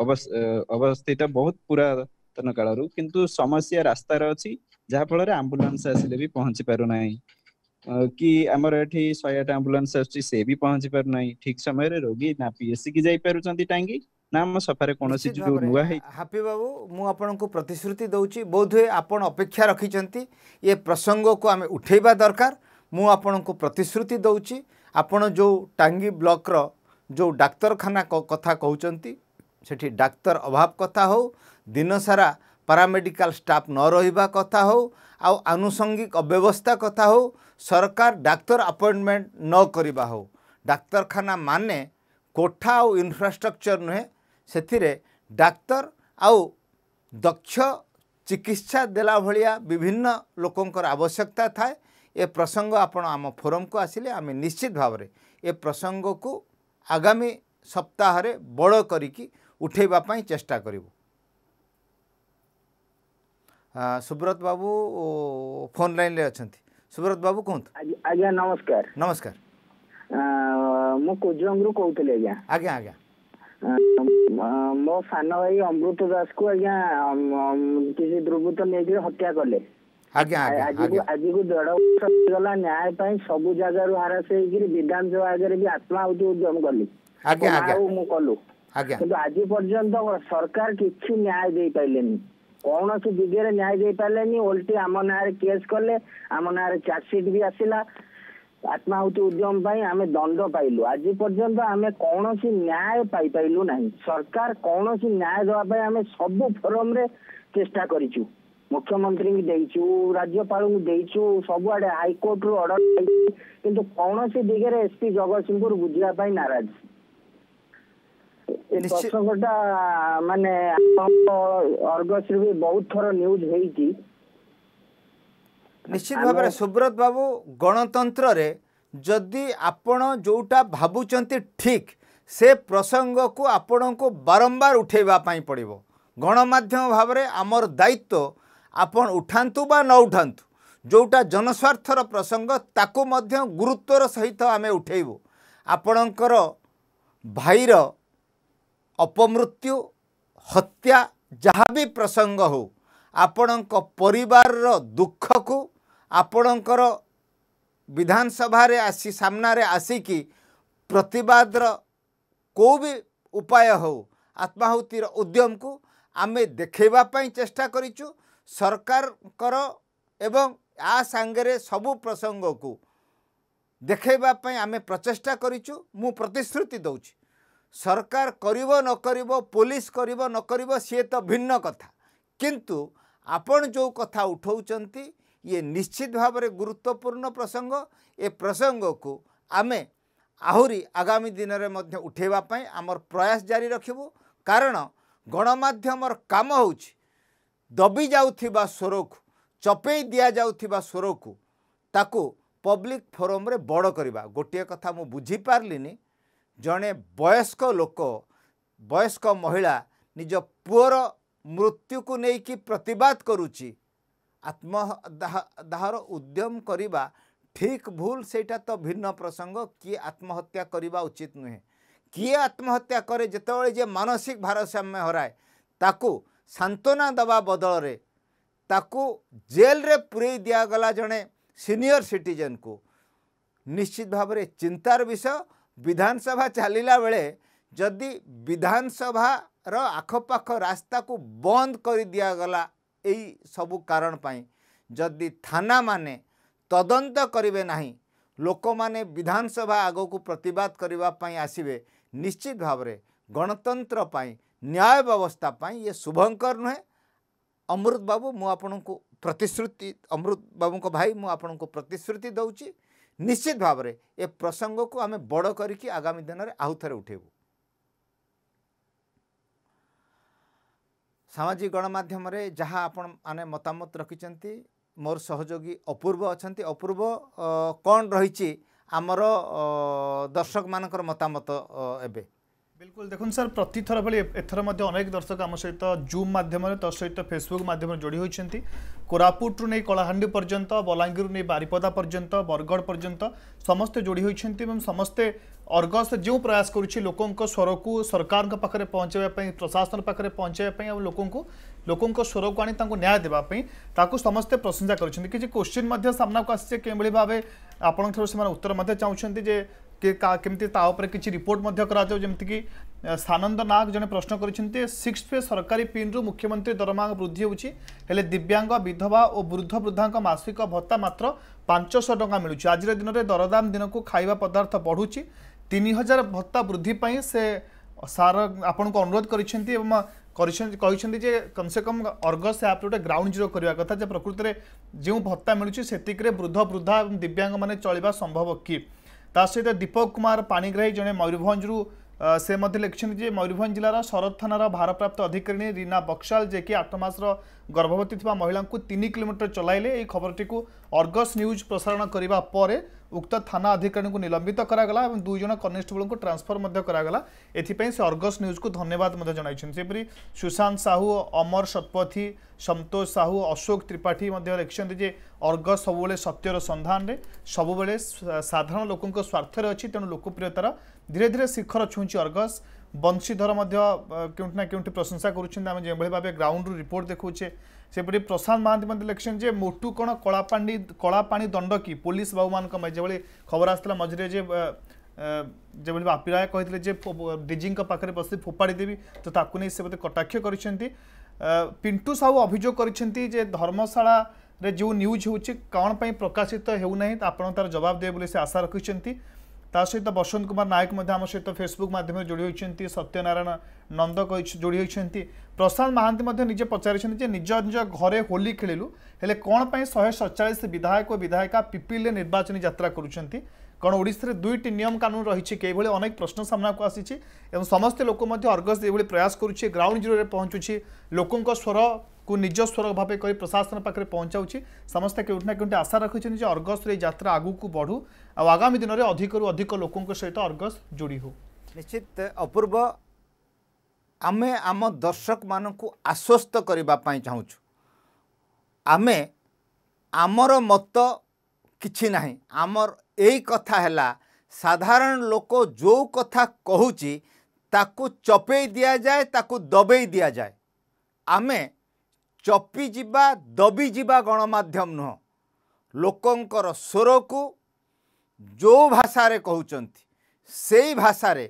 H: ଅବସ୍ଥିତ ବହୁତ ପୁରାତନ କାଳରୁ କିନ୍ତୁ ସମସ୍ୟା ରାସ୍ତାର ଅଛି ଯାହା ଫଳରେ ଆମ୍ବୁଲାନ୍ସ ଆସିଲେ ବି ପହଞ୍ଚି ପାରୁନାହିଁ କି ଆମର ଏଠି ଶହେ ଆଠ ଆମ୍ବୁଲାନ୍ସ ଆସୁଛି ସେ ବି ପହଞ୍ଚି ପାରୁନାହିଁ ଠିକ ସମୟରେ ରୋଗୀ ନା ପିଏସି କି ଯାଇପାରୁଛନ୍ତି ଟାଙ୍ଗି ନା ଆମ ସଫାରେ କୌଣସି ଯୋଉ ନୂଆ
A: ହେଇ ହାପି ବାବୁ ମୁଁ ଆପଣଙ୍କୁ ପ୍ରତିଶ୍ରୁତି ଦଉଛି ବୋଧହୁଏ ଆପଣ ଅପେକ୍ଷା ରଖିଛନ୍ତି ଏ ପ୍ରସଙ୍ଗକୁ ଆମେ ଉଠେଇବା ଦରକାର ମୁଁ ଆପଣଙ୍କୁ ପ୍ରତିଶ୍ରୁତି ଦଉଛି ଆପଣ ଯେଉଁ ଟାଙ୍ଗି ବ୍ଲକର ଯେଉଁ ଡାକ୍ତରଖାନା କଥା କହୁଛନ୍ତି ସେଠି ଡାକ୍ତର ଅଭାବ କଥା ହେଉ ଦିନସାରା ପାରାମେଡ଼ିକାଲ ଷ୍ଟାଫ୍ ନ ରହିବା କଥା ହେଉ ଆଉ ଆନୁଷଙ୍ଗିକ ଅବ୍ୟବସ୍ଥା କଥା ହେଉ ସରକାର ଡାକ୍ତର ଆପଏଣ୍ଟମେଣ୍ଟ ନ କରିବା ହେଉ ଡାକ୍ତରଖାନା ମାନେ କୋଠା ଆଉ ଇନଫ୍ରାଷ୍ଟ୍ରକ୍ଚର ନୁହେଁ ସେଥିରେ ଡାକ୍ତର ଆଉ ଦକ୍ଷ ଚିକିତ୍ସା ଦେଲା ଭଳିଆ ବିଭିନ୍ନ ଲୋକଙ୍କର ଆବଶ୍ୟକତା ଥାଏ ଏ ପ୍ରସଙ୍ଗ ଆପଣ ଆମ ଫୋରମକୁ ଆସିଲେ ଆମେ ନିଶ୍ଚିତ ଭାବରେ ଏ ପ୍ରସଙ୍ଗକୁ ଆଗାମୀ ସପ୍ତାହରେ ବଡ଼ କରିକି ଉଠାଇବା ପାଇଁ ଚେଷ୍ଟା କରିବୁ ସୁବ୍ରତ ବାବୁ ଫୋନ୍ ଲାଇନ୍ରେ ଅଛନ୍ତି ସୁବ୍ରତ ବାବୁ କୁହନ୍ତୁ ଆଜ୍ଞା ନମସ୍କାର ନମସ୍କାର
G: ମୁଁ କୁଜଙ୍ଗରୁ କହୁଥିଲି ଆଜ୍ଞା ଆଜ୍ଞା ଆଜ୍ଞା ମୋ ସାନ ଭାଇ ଅମୃତ ଦାସକୁ ଆଜ୍ଞା କିଛି ଦୁର୍ବୃତ୍ତ ନେଇକି ହତ୍ୟା କଲେ
A: ଆଜିକୁ
G: ଦେଢ ବର୍ଷ ହେଇଗଲା ନ୍ୟାୟ ପାଇଁ ସବୁ ଜାଗାରୁ ହାରାସ ହେଇକିରି ବିଧାନସଭା ଆଗରେ ବି ଆତ୍ମାହୁତି ଉଦ୍ୟମ କଲି
A: ଆଉ
G: ମୁଁ କଲୁ କିନ୍ତୁ ଆଜି ପର୍ଯ୍ୟନ୍ତ ସରକାର କିଛି ନ୍ୟାୟ ଦେଇପାରିଲେନି କୌଣସି ଦିଗରେ ନ୍ୟାୟ ଦେଇପାରିଲେନି ଓଲଟି ଆମ ନାଁରେ କେସ୍ କଲେ ଆମ ନାଁରେ ଚାର୍ଜସିଟ୍ ବି ଆସିଲା ଆତ୍ମାହୁତି ଉଦ୍ୟମ ପାଇଁ ଆମେ ଦଣ୍ଡ ପାଇଲୁ ଆଜି ପର୍ଯ୍ୟନ୍ତ ଆମେ କୌଣସି ନ୍ୟାୟ ପାଇପାରିଲୁ ନାହିଁ ସରକାର କୌଣସି ନ୍ୟାୟ ଦେବା ପାଇଁ ଆମେ ସବୁ ଫୋରମରେ ଚେଷ୍ଟା କରିଛୁ ମୁଖ୍ୟମନ୍ତ୍ରୀଙ୍କୁ ଦେଇଛୁ ରାଜ୍ୟପାଳଙ୍କୁ ଦେଇଛୁ ସବୁଆଡେ ହାଇକୋର୍ଟରୁ ଅର୍ଡର ଦେଇଛୁ କିନ୍ତୁ କୌଣସି ଦିଗରେ ଏସ୍ପି ଜଗତସିଂହପୁର ବୁଝିବା ପାଇଁ ନାରାଜ ପ୍ରସଙ୍ଗଟା ମାନେ ଆପଣଙ୍କ ଅର୍ଗସରେ ବି ବହୁତ ଥର ନ୍ୟୁଜ୍ ହେଇଛି ନିଶ୍ଚିତ ଭାବରେ
A: ସୁବ୍ରତ ବାବୁ ଗଣତନ୍ତ୍ରରେ ଯଦି ଆପଣ ଯେଉଁଟା ଭାବୁଛନ୍ତି ଠିକ୍ ସେ ପ୍ରସଙ୍ଗକୁ ଆପଣଙ୍କୁ ବାରମ୍ବାର ଉଠାଇବା ପାଇଁ ପଡ଼ିବ ଗଣମାଧ୍ୟମ ଭାବରେ ଆମର ଦାୟିତ୍ୱ ଆପଣ ଉଠାନ୍ତୁ ବା ନ ଉଠାନ୍ତୁ ଯେଉଁଟା ଜନସ୍ୱାର୍ଥର ପ୍ରସଙ୍ଗ ତାକୁ ମଧ୍ୟ ଗୁରୁତ୍ୱର ସହିତ ଆମେ ଉଠାଇବୁ ଆପଣଙ୍କର ଭାଇର ଅପମୃତ୍ୟୁ ହତ୍ୟା ଯାହା ବି ପ୍ରସଙ୍ଗ ହଉ ଆପଣଙ୍କ ପରିବାରର ଦୁଃଖକୁ ଆପଣଙ୍କର ବିଧାନସଭାରେ ଆସି ସାମ୍ନାରେ ଆସିକି ପ୍ରତିବାଦର କେଉଁ ବି ଉପାୟ ହଉ ଆତ୍ମାହୁତିର ଉଦ୍ୟମକୁ ଆମେ ଦେଖେଇବା ପାଇଁ ଚେଷ୍ଟା କରିଛୁ ସରକାରଙ୍କର ଏବଂ ଆ ସାଙ୍ଗରେ ସବୁ ପ୍ରସଙ୍ଗକୁ ଦେଖେଇବା ପାଇଁ ଆମେ ପ୍ରଚେଷ୍ଟା କରିଛୁ ମୁଁ ପ୍ରତିଶ୍ରୁତି ଦେଉଛି ସରକାର କରିବ ନ କରିବ ପୋଲିସ କରିବ ନ କରିବ ସିଏ ତ ଭିନ୍ନ କଥା କିନ୍ତୁ ଆପଣ ଯେଉଁ କଥା ଉଠାଉଛନ୍ତି ଇଏ ନିଶ୍ଚିତ ଭାବରେ ଗୁରୁତ୍ୱପୂର୍ଣ୍ଣ ପ୍ରସଙ୍ଗ ଏ ପ୍ରସଙ୍ଗକୁ ଆମେ ଆହୁରି ଆଗାମୀ ଦିନରେ ମଧ୍ୟ ଉଠାଇବା ପାଇଁ ଆମର ପ୍ରୟାସ ଜାରି ରଖିବୁ କାରଣ ଗଣମାଧ୍ୟମର କାମ ହେଉଛି ଦବି ଯାଉଥିବା ସ୍ୱରକୁ ଚପେଇ ଦିଆଯାଉଥିବା ସ୍ୱରକୁ ତାକୁ ପବ୍ଲିକ ଫୋରମରେ ବଡ଼ କରିବା ଗୋଟିଏ କଥା ମୁଁ ବୁଝିପାରିଲିନି जड़े वयस्क लोक वयस्क महिला निज पुअर मृत्यु को लेकिन प्रतवाद करुच्ची आत्मदाह उद्यम करवा ठीक भूल से तो भिन्न प्रसंग किए आत्महत्या करवा उचित नुहे किए आत्महत्या कै जो जे मानसिक भारसाम्य हराए सांत्वना दवा बदल जेल रे पुरई दिया गला जड़े सीनियर सिटीजन को निश्चित भाव चिंतार विषय ବିଧାନସଭା ଚାଲିଲା ବେଳେ ଯଦି ବିଧାନସଭାର ଆଖପାଖ ରାସ୍ତାକୁ ବନ୍ଦ କରି ଦିଆଗଲା ଏଇ ସବୁ କାରଣ ପାଇଁ ଯଦି ଥାନାମାନେ ତଦନ୍ତ କରିବେ ନାହିଁ ଲୋକମାନେ ବିଧାନସଭା ଆଗକୁ ପ୍ରତିବାଦ କରିବା ପାଇଁ ଆସିବେ ନିଶ୍ଚିତ ଭାବରେ ଗଣତନ୍ତ୍ର ପାଇଁ ନ୍ୟାୟ ବ୍ୟବସ୍ଥା ପାଇଁ ଇଏ ଶୁଭଙ୍କର ନୁହେଁ ଅମୃତ ବାବୁ ମୁଁ ଆପଣଙ୍କୁ ପ୍ରତିଶ୍ରୁତି ଅମୃତ ବାବୁଙ୍କ ଭାଇ ମୁଁ ଆପଣଙ୍କୁ ପ୍ରତିଶ୍ରୁତି ଦେଉଛି ନିଶ୍ଚିତ ଭାବରେ ଏ ପ୍ରସଙ୍ଗକୁ ଆମେ ବଡ଼ କରିକି ଆଗାମୀ ଦିନରେ ଆଉଥରେ ଉଠେଇବୁ ସାମାଜିକ ଗଣମାଧ୍ୟମରେ ଯାହା ଆପଣମାନେ ମତାମତ ରଖିଛନ୍ତି ମୋର ସହଯୋଗୀ ଅପୂର୍ବ ଅଛନ୍ତି ଅପୂର୍ବ କ'ଣ ରହିଛି ଆମର ଦର୍ଶକମାନଙ୍କର ମତାମତ ଏବେ
I: बिल्कुल देखो सर प्रति थर भर अनेक दर्शक आम सहित जूम मध्यम सहित फेसबुक मध्यम जोड़ी होती कोरापुटू नहीं कलाहां पर्यंत बलांगीरु नहीं बारिपदा पर्यटन बरगढ़ पर्यंत समस्ते जोड़ी होती समस्ते अर्गस जो प्रयास कर लोकों स्वर को सरकार पाखे पहुँचवाई प्रशासन पाखे पहुँचवाई और लोक लोक स्वर को आय देवाई समस्ते प्रशंसा करोश्चिन्ना को आई भाव आप उत्तर चाहूँ କି କେମିତି ତା ଉପରେ କିଛି ରିପୋର୍ଟ ମଧ୍ୟ କରାଯାଉ ଯେମିତିକି ସାନନ୍ଦ ନାଗ ଜଣେ ପ୍ରଶ୍ନ କରିଛନ୍ତି ସିକ୍ସ ପେ ସରକାରୀ ପିନ୍ରୁ ମୁଖ୍ୟମନ୍ତ୍ରୀ ଦରମା ବୃଦ୍ଧି ହେଉଛି ହେଲେ ଦିବ୍ୟାଙ୍ଗ ବିଧବା ଓ ବୃଦ୍ଧ ବୃଦ୍ଧାଙ୍କ ମାସିକ ଭତ୍ତା ମାତ୍ର ପାଞ୍ଚଶହ ଟଙ୍କା ମିଳୁଛି ଆଜିର ଦିନରେ ଦରଦାମ ଦିନକୁ ଖାଇବା ପଦାର୍ଥ ବଢ଼ୁଛି ତିନି ହଜାର ଭତ୍ତା ବୃଦ୍ଧି ପାଇଁ ସେ ସାର ଆପଣଙ୍କୁ ଅନୁରୋଧ କରିଛନ୍ତି ଏବଂ କରିଛନ୍ତି କହିଛନ୍ତି ଯେ କମ୍ ସେ କମ୍ ଅର୍ଗସ୍ ଆପ୍ରେ ଗୋଟେ ଗ୍ରାଉଣ୍ଡ ଜିରୋ କରିବା କଥା ଯେ ପ୍ରକୃତରେ ଯେଉଁ ଭତ୍ତା ମିଳୁଛି ସେତିକିରେ ବୃଦ୍ଧ ବୃଦ୍ଧା ଏବଂ ଦିବ୍ୟାଙ୍ଗମାନେ ଚଳିବା ସମ୍ଭବ କି ତା ସହିତ ଦୀପକ କୁମାର ପାଣିଗ୍ରାହୀ ଜଣେ ମୟୂରଭଞ୍ଜରୁ ସେ ମଧ୍ୟ ଲେଖିଛନ୍ତି ଯେ ମୟୂରଭଞ୍ଜ ଜିଲ୍ଲାର ଶରତ ଥାନାର ଭାରପ୍ରାପ୍ତ ଅଧିକାରିଣୀ ରୀନା ବକ୍ସାଲ ଯିଏକି ଆଠ ମାସର ଗର୍ଭବତୀ ଥିବା ମହିଳାଙ୍କୁ ତିନି କିଲୋମିଟର ଚଲାଇଲେ ଏହି ଖବରଟିକୁ ଅର୍ଗସ୍ ନ୍ୟୁଜ୍ ପ୍ରସାରଣ କରିବା ପରେ ଉକ୍ତ ଥାନା ଅଧିକାରୀଙ୍କୁ ନିଲମ୍ବିତ କରାଗଲା ଏବଂ ଦୁଇ ଜଣ କନେଷ୍ଟେବଳଙ୍କୁ ଟ୍ରାନ୍ସଫର ମଧ୍ୟ କରାଗଲା ଏଥିପାଇଁ ସେ ଅର୍ଗସ୍ ନ୍ୟୁଜ୍କୁ ଧନ୍ୟବାଦ ମଧ୍ୟ ଜଣାଇଛନ୍ତି ସେପରି ସୁଶାନ୍ତ ସାହୁ ଅମର ଶତପଥୀ ସନ୍ତୋଷ ସାହୁ ଅଶୋକ ତ୍ରିପାଠୀ ମଧ୍ୟ ଲେଖିଛନ୍ତି ଯେ ଅର୍ଗସ୍ ସବୁବେଳେ ସତ୍ୟର ସନ୍ଧାନରେ ସବୁବେଳେ ସାଧାରଣ ଲୋକଙ୍କ ସ୍ୱାର୍ଥରେ ଅଛି ତେଣୁ ଲୋକପ୍ରିୟତାର ଧୀରେ ଧୀରେ ଶିଖର ଛୁଇଁଛି ଅର୍ଗସ୍ ବଂଶୀଧର ମଧ୍ୟ କେଉଁଠି ନା କେଉଁଠି ପ୍ରଶଂସା କରୁଛନ୍ତି ଆମେ ଯେଭଳି ଭାବେ ଗ୍ରାଉଣ୍ଡରୁ ରିପୋର୍ଟ ଦେଖାଉଛେ ସେପରି ପ୍ରଶାନ୍ତ ମହାନ୍ତି ମଧ୍ୟ ଲେଖିଛନ୍ତି ଯେ ମୋଟୁ କ'ଣ କଳାପାଣ୍ଡି କଳାପାଣି ଦଣ୍ଡକି ପୋଲିସ ବାବୁମାନଙ୍କ ପାଇଁ ଯେଭଳି ଖବର ଆସିଥିଲା ମଝିରେ ଯେ যেভাবে বাপি রায় কে যে ডিজি পাখে বসি ফোপাড়ি দেবি তো তাকে নিয়ে সে বোধ কটাক্ষ করেছেন পিন্টু সাহু অভিযোগ করেছেন যে ধর্মশালা যে নিউজ হচ্ছে কোণ পাই প্রকাশিত হেউ না আপনার তার জবাব দেবে বলে সে আশা রাখিছেন ତା ସହିତ ବସନ୍ତ କୁମାର ନାୟକ ମଧ୍ୟ ଆମ ସହିତ ଫେସବୁକ୍ ମାଧ୍ୟମରେ ଯୋଡ଼ି ହୋଇଛନ୍ତି ସତ୍ୟନାରାୟଣ ନନ୍ଦ ଯୋଡ଼ି ହୋଇଛନ୍ତି ପ୍ରଶାନ୍ତ ମହାନ୍ତି ମଧ୍ୟ ନିଜେ ପଚାରିଛନ୍ତି ଯେ ନିଜ ନିଜ ଘରେ ହୋଲି ଖେଳିଲୁ ହେଲେ କ'ଣ ପାଇଁ ଶହେ ସତଚାଳିଶ ବିଧାୟକ ଓ ବିଧାୟିକା ପିପିଲିରେ ନିର୍ବାଚନୀ ଯାତ୍ରା କରୁଛନ୍ତି কারণ ওড়শার দুইটি নিয়ম কানুন রয়েছে কিভাবে অনেক প্রশ্ন সামনাকু আসিছে এবং সমস্ত লোক মধ্যে অর্গস এইভাবে প্রয়াস করছে গ্রাউন্ড জিরোরে পৌঁছুছে লোকঙ্ স্বর কু নিজ স্বর ভাবে কই প্রশাসন পাখে পৌঁছাউছি সমস্তে কেউটি না কেউটি আশা রাখছেন যে অর্গসর এই যাত্রা আগুক বড়ু আগামী দিনের অধিকরু অধিক লোক সহিত অর্গস যোড়ি হো নিশ্চিত অপূর্ব ଆମେ ଆମ
A: ଦର୍ଶକମାନଙ୍କୁ ଆଶ୍ୱସ୍ତ କରିବା ପାଇଁ ଚାହୁଁଛୁ ଆମେ ଆମର ମତ କିଛି ନାହିଁ ଆମର ଏଇ କଥା ହେଲା ସାଧାରଣ ଲୋକ ଯେଉଁ କଥା କହୁଛି ତାକୁ ଚପେଇ ଦିଆଯାଏ ତାକୁ ଦବେଇ ଦିଆଯାଏ ଆମେ ଚପିଯିବା ଦବିଯିବା ଗଣମାଧ୍ୟମ ନୁହଁ ଲୋକଙ୍କର ସ୍ୱରକୁ ଯେଉଁ ଭାଷାରେ କହୁଛନ୍ତି ସେଇ ଭାଷାରେ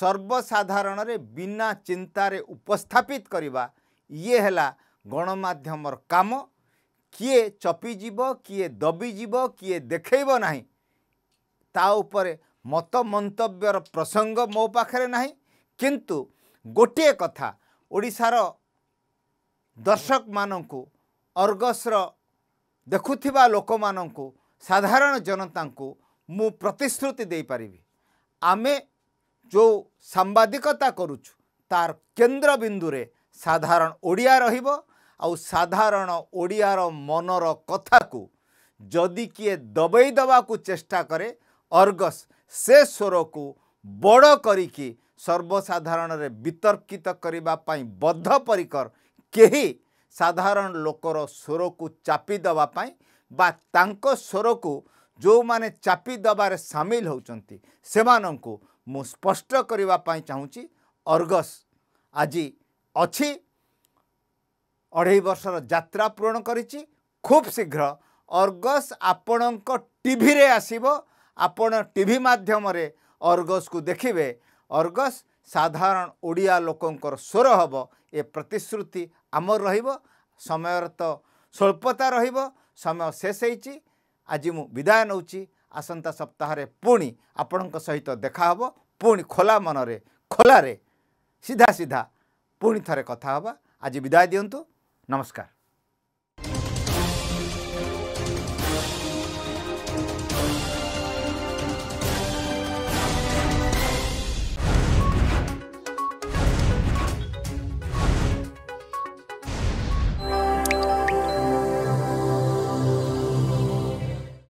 A: ସର୍ବସାଧାରଣରେ ବିନା ଚିନ୍ତାରେ ଉପସ୍ଥାପିତ କରିବା ଇଏ ହେଲା ଗଣମାଧ୍ୟମର କାମ କିଏ ଚପିଯିବ କିଏ ଦବିଯିବ କିଏ ଦେଖେଇବ ନାହିଁ ତା ଉପରେ ମତ ମନ୍ତବ୍ୟର ପ୍ରସଙ୍ଗ ମୋ ପାଖରେ ନାହିଁ କିନ୍ତୁ ଗୋଟିଏ କଥା ଓଡ଼ିଶାର ଦର୍ଶକମାନଙ୍କୁ ଅର୍ଗସ୍ର ଦେଖୁଥିବା ଲୋକମାନଙ୍କୁ ସାଧାରଣ ଜନତାଙ୍କୁ ମୁଁ ପ୍ରତିଶ୍ରୁତି ଦେଇପାରିବି ଆମେ ଯେଉଁ ସାମ୍ବାଦିକତା କରୁଛୁ ତାର କେନ୍ଦ୍ରବିନ୍ଦୁରେ ସାଧାରଣ ଓଡ଼ିଆ ରହିବ ଆଉ ସାଧାରଣ ଓଡ଼ିଆର ମନର କଥାକୁ ଯଦି କିଏ ଦବେଇ ଦେବାକୁ ଚେଷ୍ଟା କରେ ଅର୍ଗସ୍ ସେ ସ୍ୱରକୁ ବଡ଼ କରିକି ସର୍ବସାଧାରଣରେ ବିତର୍କିତ କରିବା ପାଇଁ ବଦ୍ଧପରିକର କେହି ସାଧାରଣ ଲୋକର ସ୍ୱରକୁ ଚାପି ଦେବା ପାଇଁ ବା ତାଙ୍କ ସ୍ୱରକୁ ଯେଉଁମାନେ ଚାପି ଦେବାରେ ସାମିଲ ହେଉଛନ୍ତି ସେମାନଙ୍କୁ ମୁଁ ସ୍ପଷ୍ଟ କରିବା ପାଇଁ ଚାହୁଁଛି ଅର୍ଗସ୍ ଆଜି ଅଛି ଅଢ଼େଇ ବର୍ଷର ଯାତ୍ରା ପୂରଣ କରିଛି ଖୁବ୍ ଶୀଘ୍ର ଅର୍ଗସ୍ ଆପଣଙ୍କ ଟିଭିରେ ଆସିବ ଆପଣ ଟିଭି ମାଧ୍ୟମରେ ଅର୍ଗସ୍କୁ ଦେଖିବେ ଅର୍ଗସ୍ ସାଧାରଣ ଓଡ଼ିଆ ଲୋକଙ୍କର ସ୍ୱର ହେବ ଏ ପ୍ରତିଶ୍ରୁତି ଆମର ରହିବ ସମୟର ତ ସ୍ୱଳ୍ପତା ରହିବ ସମୟ ଶେଷ ହେଇଛି ଆଜି ମୁଁ ବିଦାୟ ନେଉଛି ଆସନ୍ତା ସପ୍ତାହରେ ପୁଣି ଆପଣଙ୍କ ସହିତ ଦେଖା ହେବ ପୁଣି ଖୋଲା ମନରେ ଖୋଲାରେ ସିଧା ସିଧା ପୁଣି ଥରେ କଥା ହେବା ଆଜି ବିଦାୟ ଦିଅନ୍ତୁ ନମସ୍କାର